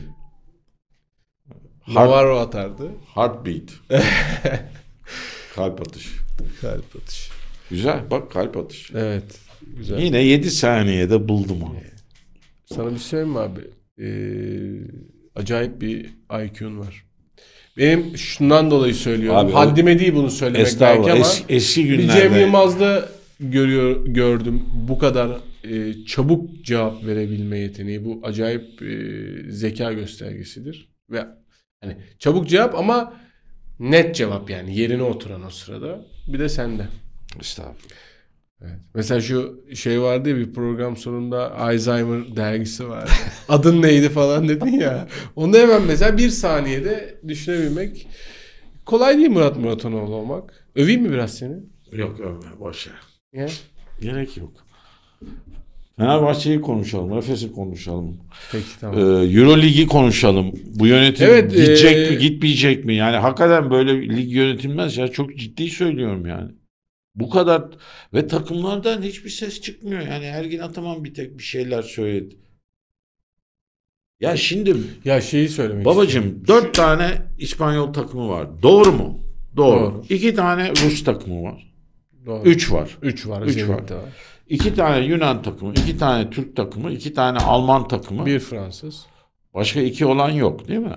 Har- Navarro atardı. Heartbeat. kalp atışı. Kalp atışı. Güzel bak kalp atışı. Evet. Güzel. Yine 7 saniyede buldum onu. Sana bir şey söyleyeyim mi abi? Ee, acayip bir IQ'un var. Benim şundan dolayı söylüyorum. Abi, Haddime o... değil bunu söylemek belki ama es, eski günlerde. Bir Cem Yılmaz'da görüyor, gördüm bu kadar e, çabuk cevap verebilme yeteneği. Bu acayip e, zeka göstergesidir. Ve hani çabuk cevap ama net cevap yani yerine oturan o sırada. Bir de sende. Estağfurullah. Evet. Mesela şu şey vardı ya bir program sonunda Alzheimer dergisi vardı. Adın neydi falan dedin ya. Onu hemen mesela bir saniyede düşünebilmek kolay değil Murat Muratanoğlu olmak. Öveyim mi biraz seni? Yok övme boş ver. Ya. Gerek yok. Fenerbahçe'yi konuşalım, Efes'i konuşalım. Peki tamam. Ee, Euro Ligi konuşalım. Bu yönetim evet, gidecek ee... mi, gitmeyecek mi? Yani hakikaten böyle lig yönetilmez ya. Çok ciddi söylüyorum yani. Bu kadar ve takımlardan hiçbir ses çıkmıyor. Yani Ergin Ataman bir tek bir şeyler söyledi. Ya şimdi ya şeyi söylemek Babacım istiyorum. dört tane İspanyol takımı var. Doğru mu? Doğru. Doğru. İki tane Rus takımı var. Doğru. Üç var. Üç var. Üç var. var. İki tane Yunan takımı, iki tane Türk takımı, iki tane Alman takımı. Bir Fransız. Başka iki olan yok değil mi?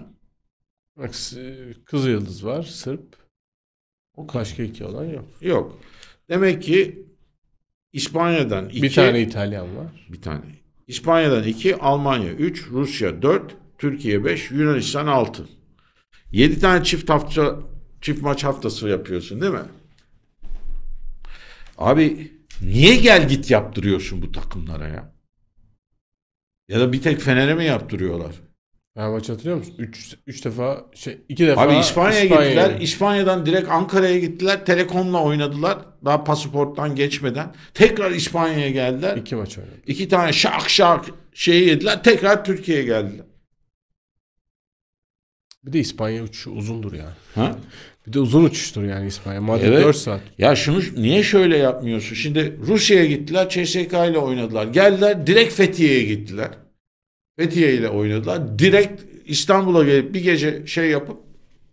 Bak Kızılyıldız var, Sırp. O başka iki olan yok. Yok. Demek ki İspanya'dan iki. Bir tane İtalyan var. Bir tane. İspanya'dan iki, Almanya üç, Rusya dört, Türkiye beş, Yunanistan altı. Yedi tane çift hafta çift maç haftası yapıyorsun değil mi? Abi niye gel git yaptırıyorsun bu takımlara ya? Ya da bir tek Fener'e mi yaptırıyorlar? Her maç hatırlıyor musun? 3 3 defa şey 2 defa Abi İspanya'ya İspanya gittiler. Yani. İspanya'dan direkt Ankara'ya gittiler. Telekom'la oynadılar. Daha pasaporttan geçmeden. Tekrar İspanya'ya geldiler. 2 maç oynadı. 2 tane şak şak şeyi yediler. Tekrar Türkiye'ye geldiler. Bir de İspanya uçuşu uzundur yani. Ha? Bir de uzun uçuştur yani İspanya. Madde evet. 4 saat. Ya şunu niye şöyle yapmıyorsun? Şimdi Rusya'ya gittiler. CSK ile oynadılar. Geldiler direkt Fethiye'ye gittiler. Fethiye ile oynadılar. Direkt İstanbul'a gelip bir gece şey yapıp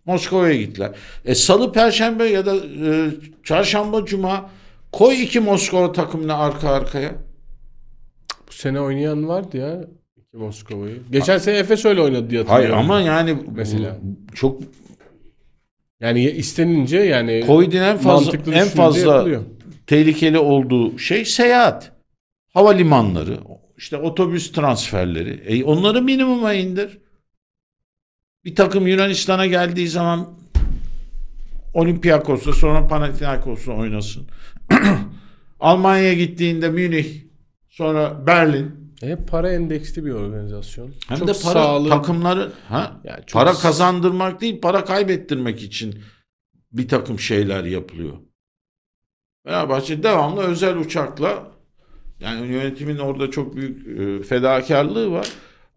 Moskova'ya gittiler. E, Salı, Perşembe ya da e, Çarşamba, Cuma koy iki Moskova takımını arka arkaya. Bu sene oynayan vardı ya. iki Moskova'yı. Geçen sene Efes öyle oynadı diye Hayır ama yani mesela çok yani istenince yani Covid'in en fazla en fazla tehlikeli olduğu şey seyahat. Havalimanları, işte otobüs transferleri. E onları minimuma indir. Bir takım Yunanistan'a geldiği zaman Olympiakos'ta, sonra Panathinaikos'ta oynasın. Almanya'ya gittiğinde Münih, sonra Berlin. E, hep para endeksli bir organizasyon. Hem çok de para sağlı. takımları ha yani çok para kazandırmak değil, para kaybettirmek için bir takım şeyler yapılıyor. Fenerbahçe devamlı özel uçakla yani yönetimin orada çok büyük e, fedakarlığı var.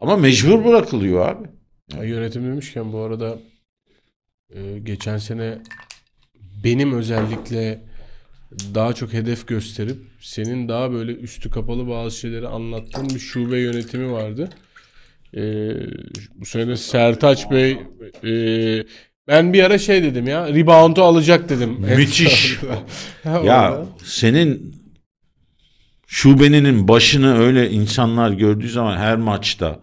Ama mecbur bırakılıyor abi. Ya yönetim demişken bu arada e, geçen sene benim özellikle daha çok hedef gösterip senin daha böyle üstü kapalı bazı şeyleri anlattığın bir şube yönetimi vardı. E, bu sene de Sertaç Bey e, ben bir ara şey dedim ya rebound'u alacak dedim. Müthiş. ya senin şubeninin başını öyle insanlar gördüğü zaman her maçta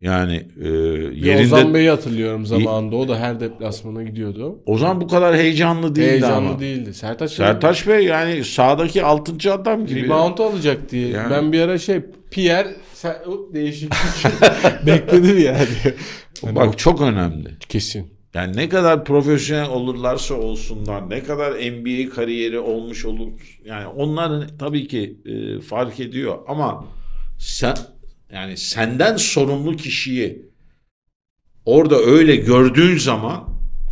yani e, yerinde... Ozan Bey'i hatırlıyorum zamanında. O da her deplasmana gidiyordu. Ozan bu kadar heyecanlı değildi heyecanlı ama. Heyecanlı değildi. Sertaç, Sertaç Bey, yani sağdaki altıncı adam gibi. Rebound alacak diye. Yani... Ben bir ara şey Pierre sen, değişik şey. bekledim yani. Bak çok önemli. Kesin. Yani ne kadar profesyonel olurlarsa olsunlar, ne kadar NBA kariyeri olmuş olur. Yani onların tabii ki e, fark ediyor ama sen yani senden sorumlu kişiyi orada öyle gördüğün zaman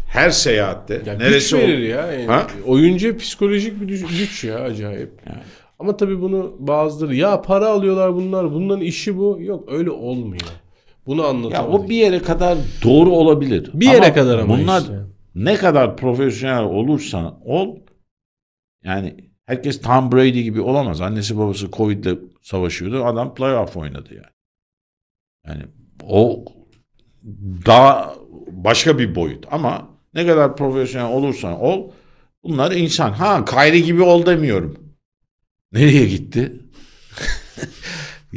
her seyahatte ya neresi güç verir ya. Yani ha? oyuncu psikolojik bir güç ya acayip. Yani. Ama tabii bunu bazıları ya para alıyorlar bunlar bunların işi bu. Yok öyle olmuyor. Bunu anlatamadık. Ya o bir yere kadar doğru olabilir. Bir yere ama kadar ama bunlar işte. ne kadar profesyonel olursan ol yani herkes Tom Brady gibi olamaz. Annesi babası Covid'le savaşıyordu. Adam playoff oynadı yani. Yani o daha başka bir boyut ama ne kadar profesyonel olursan ol bunlar insan. Ha Kayri gibi ol demiyorum. Nereye gitti?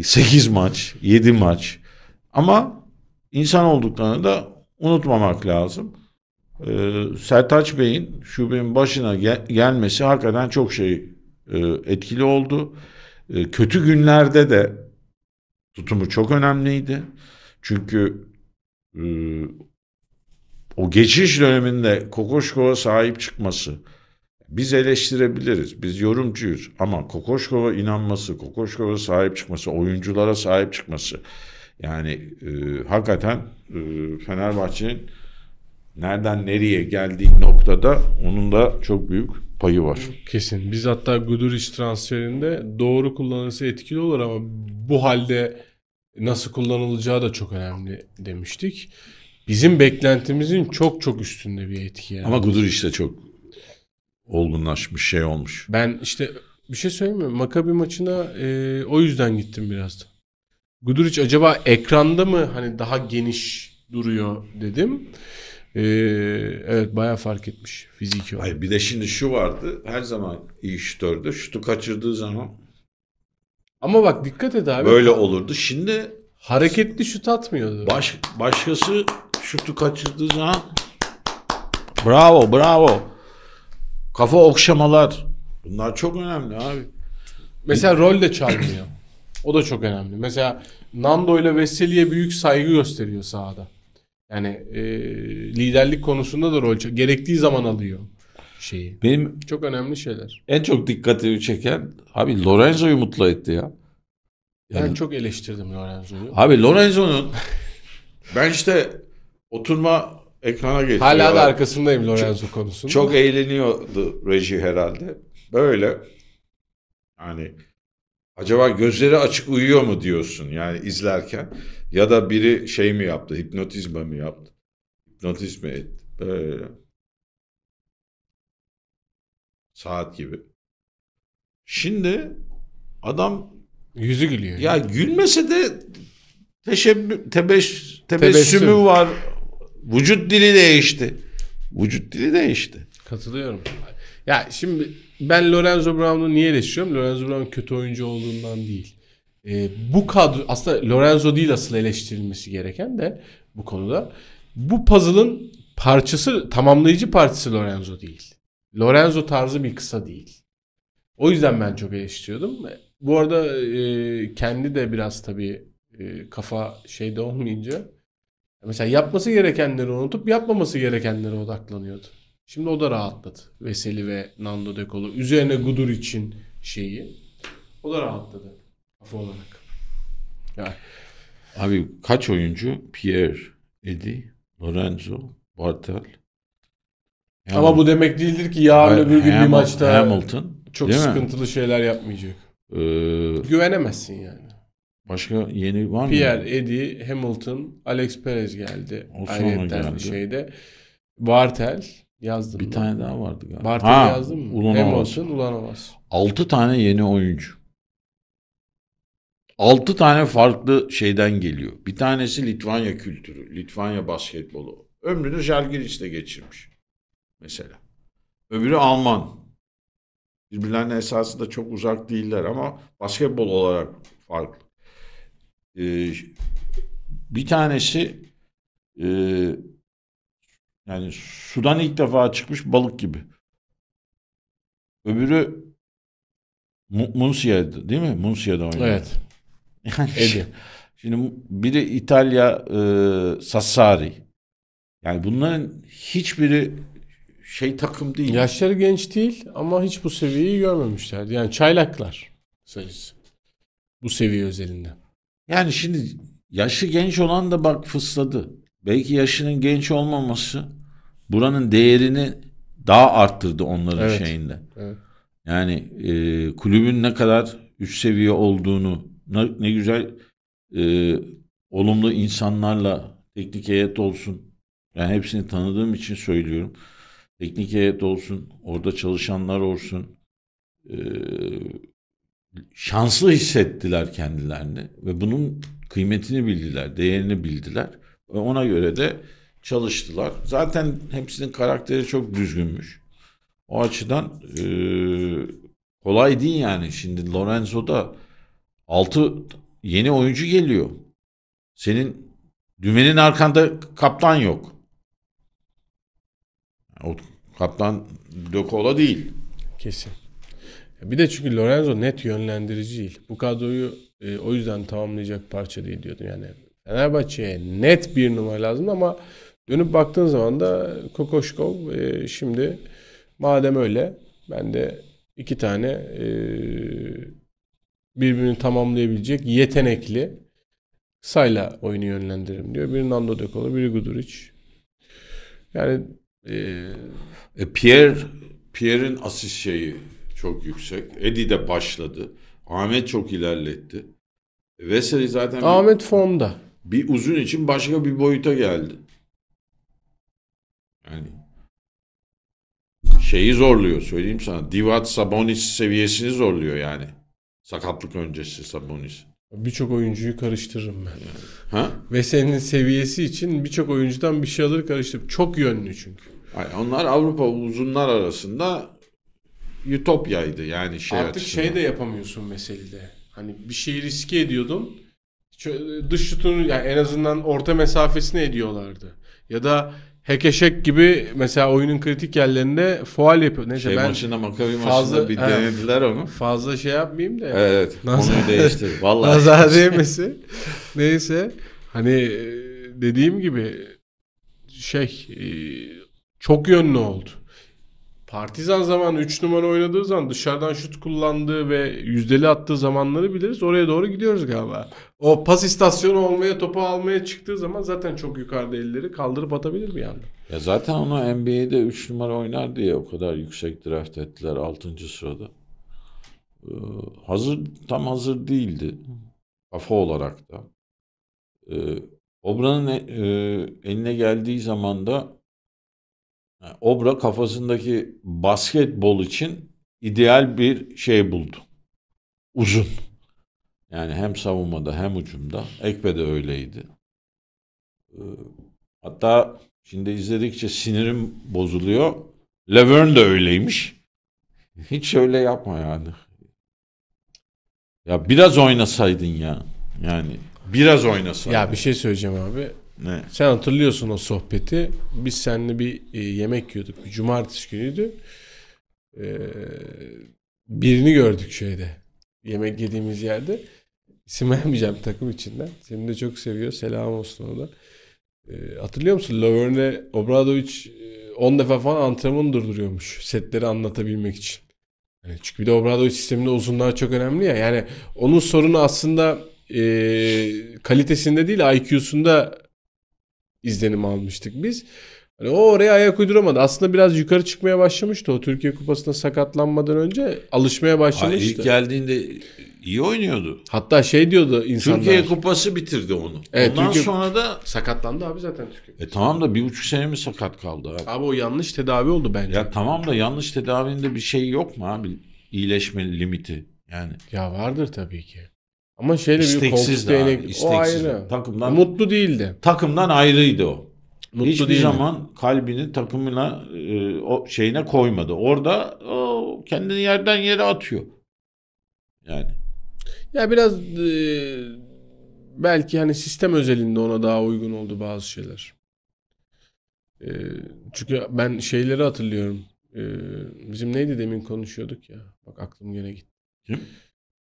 8 maç, 7 maç. Ama insan olduklarını da unutmamak lazım. Ee, Sertaç Bey'in şubenin başına gel- gelmesi hakikaten çok şey e, etkili oldu. E, kötü günlerde de tutumu çok önemliydi. Çünkü e, o geçiş döneminde Kokoşkova sahip çıkması, biz eleştirebiliriz, biz yorumcuyuz ama Kokoşkova inanması, Kokoşkova sahip çıkması, oyunculara sahip çıkması, yani e, hakikaten e, Fenerbahçe'nin nereden nereye geldiği noktada onun da çok büyük payı var. Kesin. Biz hatta Guduric transferinde doğru kullanılırsa etkili olur ama bu halde nasıl kullanılacağı da çok önemli demiştik. Bizim beklentimizin çok çok üstünde bir etki yani. Ama Guduric de çok olgunlaşmış şey olmuş. Ben işte bir şey söyleyeyim mi? Makabi maçına e, o yüzden gittim biraz da. Guduric acaba ekranda mı hani daha geniş duruyor dedim. Ee, evet bayağı fark etmiş fiziki olarak. Hayır, bir de şimdi şu vardı. Her zaman iyi şutördü. Şutu kaçırdığı zaman. Ama bak dikkat et abi. Böyle olurdu. Şimdi hareketli şut atmıyordu. Baş, başkası şutu kaçırdığı zaman bravo bravo. Kafa okşamalar. Bunlar çok önemli abi. Mesela rol de çalmıyor. O da çok önemli. Mesela Nando ile Veseli'ye büyük saygı gösteriyor sahada. Yani e, liderlik konusunda da rol gerektiği zaman alıyor şeyi. Benim çok önemli şeyler. En çok dikkatimi çeken abi Lorenzo'yu mutlu etti ya. Yani, ben çok eleştirdim Lorenzo'yu. Abi Lorenzo'nun ben işte oturma ekrana geçiyor. Hala da arkasındayım Lorenzo çok, konusunda. Çok eğleniyordu reji herhalde. Böyle yani acaba gözleri açık uyuyor mu diyorsun yani izlerken ya da biri şey mi yaptı hipnotizma mı yaptı hipnotizma etti böyle saat gibi şimdi adam yüzü gülüyor ya gülmese de teşebbü, tebeş, tebessümü Tebessüm. var vücut dili değişti vücut dili değişti katılıyorum ya şimdi ben Lorenzo Brown'u niye eleştiriyorum? Lorenzo Brown kötü oyuncu olduğundan değil. E, bu kadro aslında Lorenzo değil asıl eleştirilmesi gereken de bu konuda. Bu puzzle'ın parçası tamamlayıcı parçası Lorenzo değil. Lorenzo tarzı bir kısa değil. O yüzden ben çok eleştiriyordum. Bu arada e, kendi de biraz tabii e, kafa şeyde olmayınca mesela yapması gerekenleri unutup yapmaması gerekenlere odaklanıyordu. Şimdi o da rahatladı. Veseli ve Nando De Colo. Üzerine Gudur için şeyi. O da rahatladı. Kafa olarak. Yani. Abi kaç oyuncu? Pierre, Eddie, Lorenzo, Bartel. Yani, Ama bu demek değildir ki yarın öbür gün bir maçta Hamilton, çok sıkıntılı mi? şeyler yapmayacak. Ee, Güvenemezsin yani. Başka yeni var mı? Pierre, Eddie, Hamilton, Alex Perez geldi. O sonra geldi. Şeyde. Bartel. Yazdım. Bir ben. tane daha vardı galiba. Bartel yazdım mı? Ulanovas. Hamilton, Ulanovas. 6 tane yeni oyuncu. 6 tane farklı şeyden geliyor. Bir tanesi Litvanya kültürü, Litvanya basketbolu. Ömrünü Jalgiris'te geçirmiş. Mesela. Öbürü Alman. Birbirlerinin esası da çok uzak değiller ama basketbol olarak farklı. Ee, bir tanesi e, yani sudan ilk defa çıkmış balık gibi. Öbürü Mu- Munsia'ydı değil mi? Munsia'da oynadı. Evet. Yani Şimdi biri İtalya e, Sassari. Yani bunların hiçbiri şey takım değil. Yaşları genç değil ama hiç bu seviyeyi görmemişler. Yani çaylaklar sayısı. Bu seviye özelinde. Yani şimdi yaşı genç olan da bak fısladı belki yaşının genç olmaması buranın değerini daha arttırdı onların evet. şeyinde. Evet. Yani e, kulübün ne kadar üst seviye olduğunu ne, ne güzel e, olumlu insanlarla teknik heyet olsun. Yani hepsini tanıdığım için söylüyorum. Teknik heyet olsun, orada çalışanlar olsun. E, şanslı hissettiler kendilerini ve bunun kıymetini bildiler, değerini bildiler. Ona göre de çalıştılar. Zaten hepsinin karakteri çok düzgünmüş. O açıdan e, kolay değil yani. Şimdi Lorenzo'da 6 yeni oyuncu geliyor. Senin dümenin arkanda kaptan yok. O kaptan Dokola değil. Kesin. Bir de çünkü Lorenzo net yönlendirici değil. Bu kadroyu e, o yüzden tamamlayacak parça değil diyordum. Yani Fenerbahçe'ye net bir numara lazım ama dönüp baktığın zaman da Kokoşkov e, şimdi madem öyle ben de iki tane e, birbirini tamamlayabilecek yetenekli sayla oyunu yönlendiririm diyor. Biri Nando De Colo, biri Guduric. Yani e, e Pierre Pierre'in asist şeyi çok yüksek. Eddie de başladı. Ahmet çok ilerletti. Veseli zaten Ahmet bir... formda bir uzun için başka bir boyuta geldi. Yani şeyi zorluyor söyleyeyim sana. Divat Sabonis seviyesini zorluyor yani. Sakatlık öncesi Sabonis. Birçok oyuncuyu karıştırırım ben. Ha? Ve senin seviyesi için birçok oyuncudan bir şey alır karıştırıp çok yönlü çünkü. Ay, onlar Avrupa uzunlar arasında ütopyaydı yani şey Artık açısından. şey de yapamıyorsun meselede. Hani bir şeyi riske ediyordun dış şutun yani en azından orta mesafesini ediyorlardı. Ya da Hekeşek gibi mesela oyunun kritik yerlerinde faal yapıyor. Neyse şey ben maçında Makabi fazla, bir he, denediler onu. Fazla şey yapmayayım da. Evet Nazar, konuyu değiştir. Vallahi. Nazar değmesi. Neyse hani e, dediğim gibi şey e, çok yönlü oldu. Partizan zaman 3 numara oynadığı zaman dışarıdan şut kullandığı ve yüzdeli attığı zamanları biliriz. Oraya doğru gidiyoruz galiba. O pas istasyonu olmaya, topu almaya çıktığı zaman zaten çok yukarıda elleri kaldırıp atabilir bir anda. Ya zaten onu NBA'de 3 numara oynar diye o kadar yüksek draft ettiler 6. sırada. Ee, hazır tam hazır değildi kafa olarak da. Ee, Obra'nın e, eline geldiği zaman da yani Obra kafasındaki basketbol için ideal bir şey buldu. Uzun. Yani hem savunmada hem ucumda. Ekbe de öyleydi. Ee, hatta şimdi izledikçe sinirim bozuluyor. Levern de öyleymiş. Hiç öyle yapma yani. Ya biraz oynasaydın ya. Yani biraz oynasaydın. Ya bir şey söyleyeceğim abi. Ne? Sen hatırlıyorsun o sohbeti. Biz seninle bir e, yemek yiyorduk. Bir cumartesi günüydü. Ee, birini gördük şeyde. Yemek yediğimiz yerde. İsim vermeyeceğim takım içinden. Seni de çok seviyor. Selam olsun ona da. E, hatırlıyor musun? Laverne Obradovic 10 e, defa falan antrenmanı durduruyormuş. Setleri anlatabilmek için. Yani çünkü bir de Obradovic sisteminde uzunlar çok önemli ya. Yani onun sorunu aslında e, kalitesinde değil IQ'sunda izlenim almıştık biz. Hani o oraya ayak uyduramadı. Aslında biraz yukarı çıkmaya başlamıştı. O Türkiye kupasında sakatlanmadan önce alışmaya başlamıştı. Ha, ilk geldiğinde İyi oynuyordu. Hatta şey diyordu insanlar. Türkiye Kupası bitirdi onu. Evet, Ondan Türkiye... sonra da sakatlandı abi zaten Türkiye. E tamam da bir buçuk sene mi sakat kaldı abi? Abi o yanlış tedavi oldu bence. Ya tamam da yanlış tedavinde bir şey yok mu abi? İyileşme limiti yani. Ya vardır tabii ki. Ama şeyle bir koltuk değnek o ayrı. Takımdan, Mutlu değildi. Takımdan ayrıydı o. Mutlu Hiçbir değil zaman mi? kalbini takımına e, o şeyine koymadı. Orada o, kendini yerden yere atıyor. Yani ya biraz e, belki hani sistem özelinde ona daha uygun oldu bazı şeyler. E, çünkü ben şeyleri hatırlıyorum. E, bizim neydi demin konuşuyorduk ya. Bak aklım yine gitti. Kim?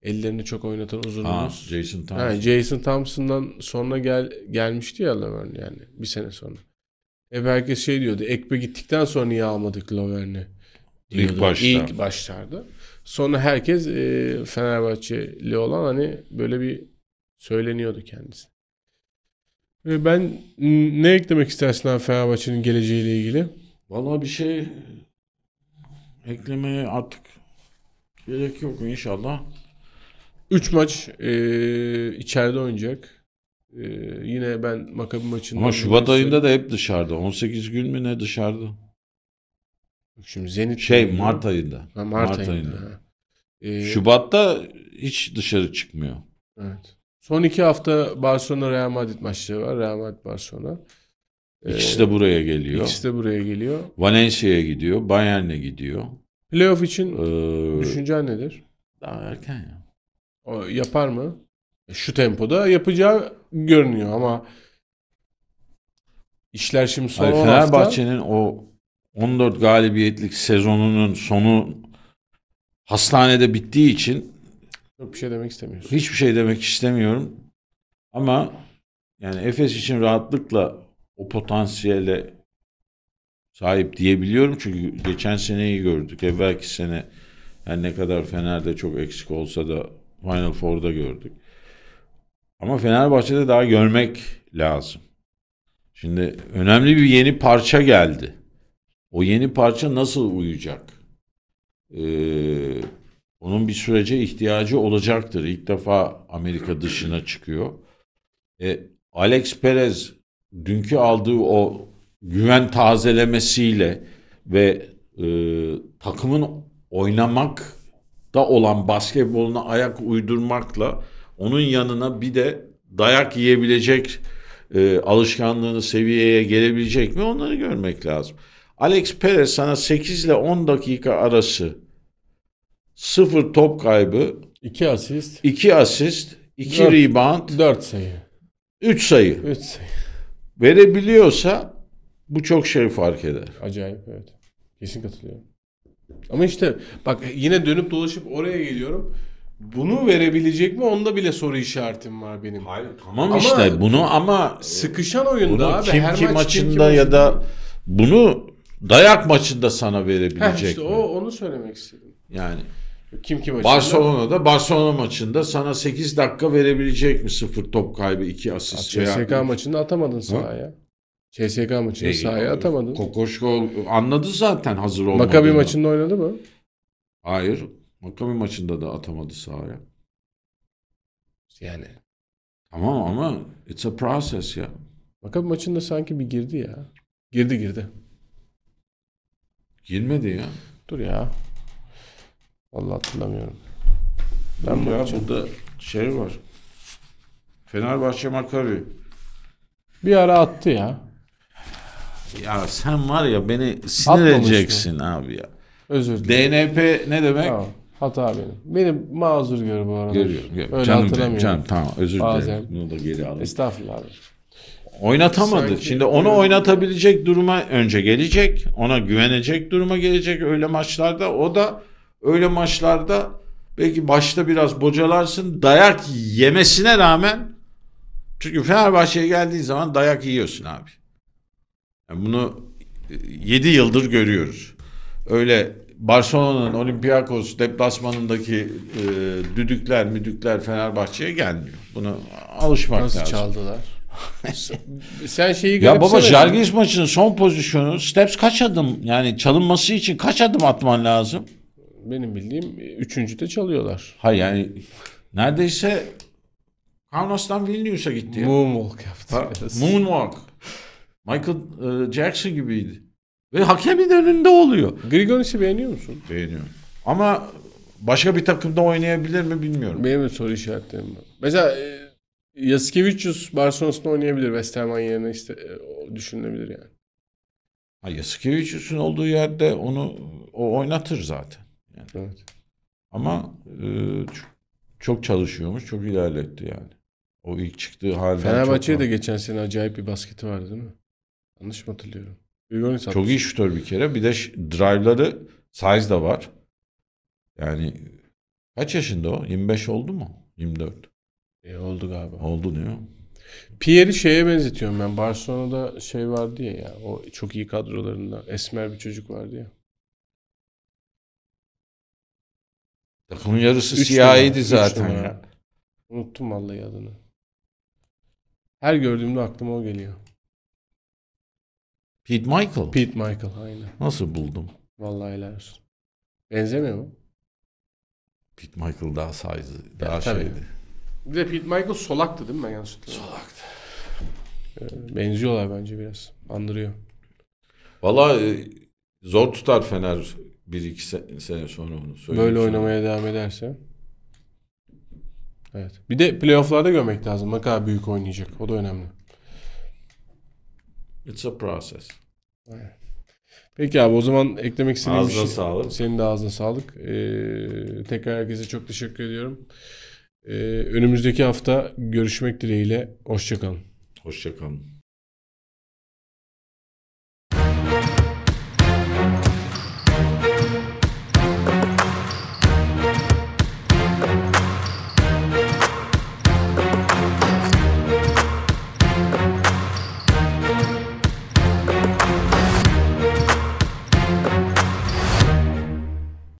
Ellerini çok oynatan uzunumuz. Jason Thompson. Ha, Jason Thompson'dan sonra gel, gelmişti ya Laverne yani. Bir sene sonra. Hep herkes şey diyordu. Ekbe gittikten sonra niye almadık Laverne'i? İlk başta. İlk başlarda. Sonra herkes e, Fenerbahçeli olan hani böyle bir söyleniyordu kendisi. E, ben ne eklemek istersin abi Fenerbahçe'nin geleceğiyle ilgili? Vallahi bir şey eklemeye artık gerek yok inşallah. 3 maç e, içeride oynayacak. E, yine ben Makabi maçında... Ama Şubat ayında da hep dışarıda. 18 gün mü ne dışarıda? Şimdi Zenit şey mi? Mart ayında. Ha, Mart, Mart ayında. ayında. Ee, Şubat'ta hiç dışarı çıkmıyor. Evet. Son iki hafta Barcelona Real Madrid maçları var. Real Madrid Barcelona. Ee, ikisi de buraya geliyor. İkisi de buraya geliyor. Valencia'ya gidiyor. Bayern'e gidiyor. Playoff için ee, düşüncen nedir? Daha erken ya. O yapar mı? E, şu tempoda yapacağı görünüyor ama işler şimdi son Hayır, Fenerbahçe'nin hafta... o 14 galibiyetlik sezonunun sonu hastanede bittiği için Çok bir şey demek istemiyorum. hiçbir şey demek istemiyorum. Ama yani Efes için rahatlıkla o potansiyele sahip diyebiliyorum. Çünkü geçen seneyi gördük. Evvelki sene yani ne kadar Fener'de çok eksik olsa da Final Four'da gördük. Ama Fenerbahçe'de daha görmek lazım. Şimdi önemli bir yeni parça geldi. O yeni parça nasıl uyacak? Ee, onun bir sürece ihtiyacı olacaktır. İlk defa Amerika dışına çıkıyor. E, Alex Perez dünkü aldığı o güven tazelemesiyle ve e, takımın oynamak da olan basketboluna ayak uydurmakla onun yanına bir de dayak yiyebilecek e, alışkanlığını seviyeye gelebilecek mi onları görmek lazım. Alex Perez sana 8 ile 10 dakika arası 0 top kaybı 2 asist 2 asist 2 4, rebound 4 sayı 3 sayı 3 sayı verebiliyorsa bu çok şey fark eder. Acayip evet. Kesin katılıyorum. Ama işte bak yine dönüp dolaşıp oraya geliyorum. Bunu verebilecek mi onda bile soru işaretim var benim. Hayır tamam ama işte bunu ama sıkışan oyunda bunu abi, kim her ki maç maçında kim ya da bunu dayak maçında sana verebilecek Heh, işte mi? o onu söylemek istedim. Yani kim kim maçında? Barcelona'da Barcelona maçında sana 8 dakika verebilecek mi? 0 top kaybı, 2 asist. CSK maçında atamadın sahaya. CSK maçında e, sahaya atamadın. Kokoşko anladı zaten hazır olmadığını. Makabi maçında oynadı mı? Hayır. Makabi maçında da atamadı sahaya. Yani. Tamam ama it's a process ya. Makabi maçında sanki bir girdi ya. Girdi girdi. Girmedi ya. Dur ya. Vallahi hatırlamıyorum. Ben Dur ya bakacağım. burada şey var. Fenerbahçe Makavi. Bir ara attı ya. Ya sen var ya beni sinir edeceksin abi ya. Özür dilerim. DNP ne demek? Tamam. Hata benim. Beni mazur gör bu arada. Görüyorum. görüyorum. Öyle canım, hatırlamıyorum. canım tamam özür dilerim. Bunu da geri alayım. Estağfurullah abi. Oynatamadı. Sanki Şimdi onu öyle... oynatabilecek duruma önce gelecek. Ona güvenecek duruma gelecek öyle maçlarda. O da öyle maçlarda belki başta biraz bocalarsın. Dayak yemesine rağmen çünkü Fenerbahçe'ye geldiğin zaman dayak yiyorsun abi. Yani bunu 7 e, yıldır görüyoruz. Öyle Barcelona'nın Olympiakos deplasmanındaki e, düdükler, müdükler Fenerbahçe'ye gelmiyor. Bunu alışmak Nasıl lazım. Nasıl çaldılar? Sen şeyi Ya baba Jalgiris maçının son pozisyonu Steps kaç adım yani çalınması için kaç adım atman lazım? Benim bildiğim e, üçüncüde çalıyorlar. Hayır yani neredeyse Karnas'tan Vilnius'a gitti. Ya. Moonwalk yaptı. Ha, moonwalk. Michael e, Jackson gibiydi. Ve hakemin önünde oluyor. Grigonis'i beğeniyor musun? Beğeniyorum. Ama başka bir takımda oynayabilir mi bilmiyorum. Benim de soru işaretlerim var. Mesela e, Yasikevicius Barcelona'sında oynayabilir West Ham'ın yerine işte, e, düşünülebilir yani. Ha, Yasikevicius'un olduğu yerde onu o oynatır zaten. Yani. Evet. Ama e, çok çalışıyormuş, çok ilerletti yani. O ilk çıktığı halde. Fenerbahçe'ye de geçen sene acayip bir basketi vardı değil mi? Yanlış mı hatırlıyorum? Çok iyi şutör bir kere. Bir de drive'ları size de var. Yani kaç yaşında o? 25 oldu mu? 24. E oldu galiba. Oldu diyor. Pierre'i şeye benzetiyorum ben. Barcelona'da şey var diye. ya o çok iyi kadrolarında esmer bir çocuk var diye. Takımın yarısı üç siyahiydi zaten ya. Unuttum vallahi adını. Her gördüğümde aklıma o geliyor. Pete Michael. Pete Michael aynı. Nasıl buldum? Vallahi helal olsun. Benzemiyor mu? Pete Michael daha size, daha ya, şeydi. Tabii. Bir de Pete Michael solaktı değil mi ben yanlış Solaktı. Benziyorlar bence biraz. Andırıyor. Valla e, zor tutar Fener bir iki se- sene sonra onu söyleyeyim. Böyle sana. oynamaya devam ederse. Evet. Bir de playofflarda görmek lazım. Ne büyük oynayacak. O da önemli. It's a process. Peki abi o zaman eklemek istediğim bir Ağzına şey- sağlık. Senin de ağzına sağlık. Ee, tekrar herkese çok teşekkür ediyorum. Ee, önümüzdeki hafta görüşmek dileğiyle. Hoşçakalın. Hoşçakalın.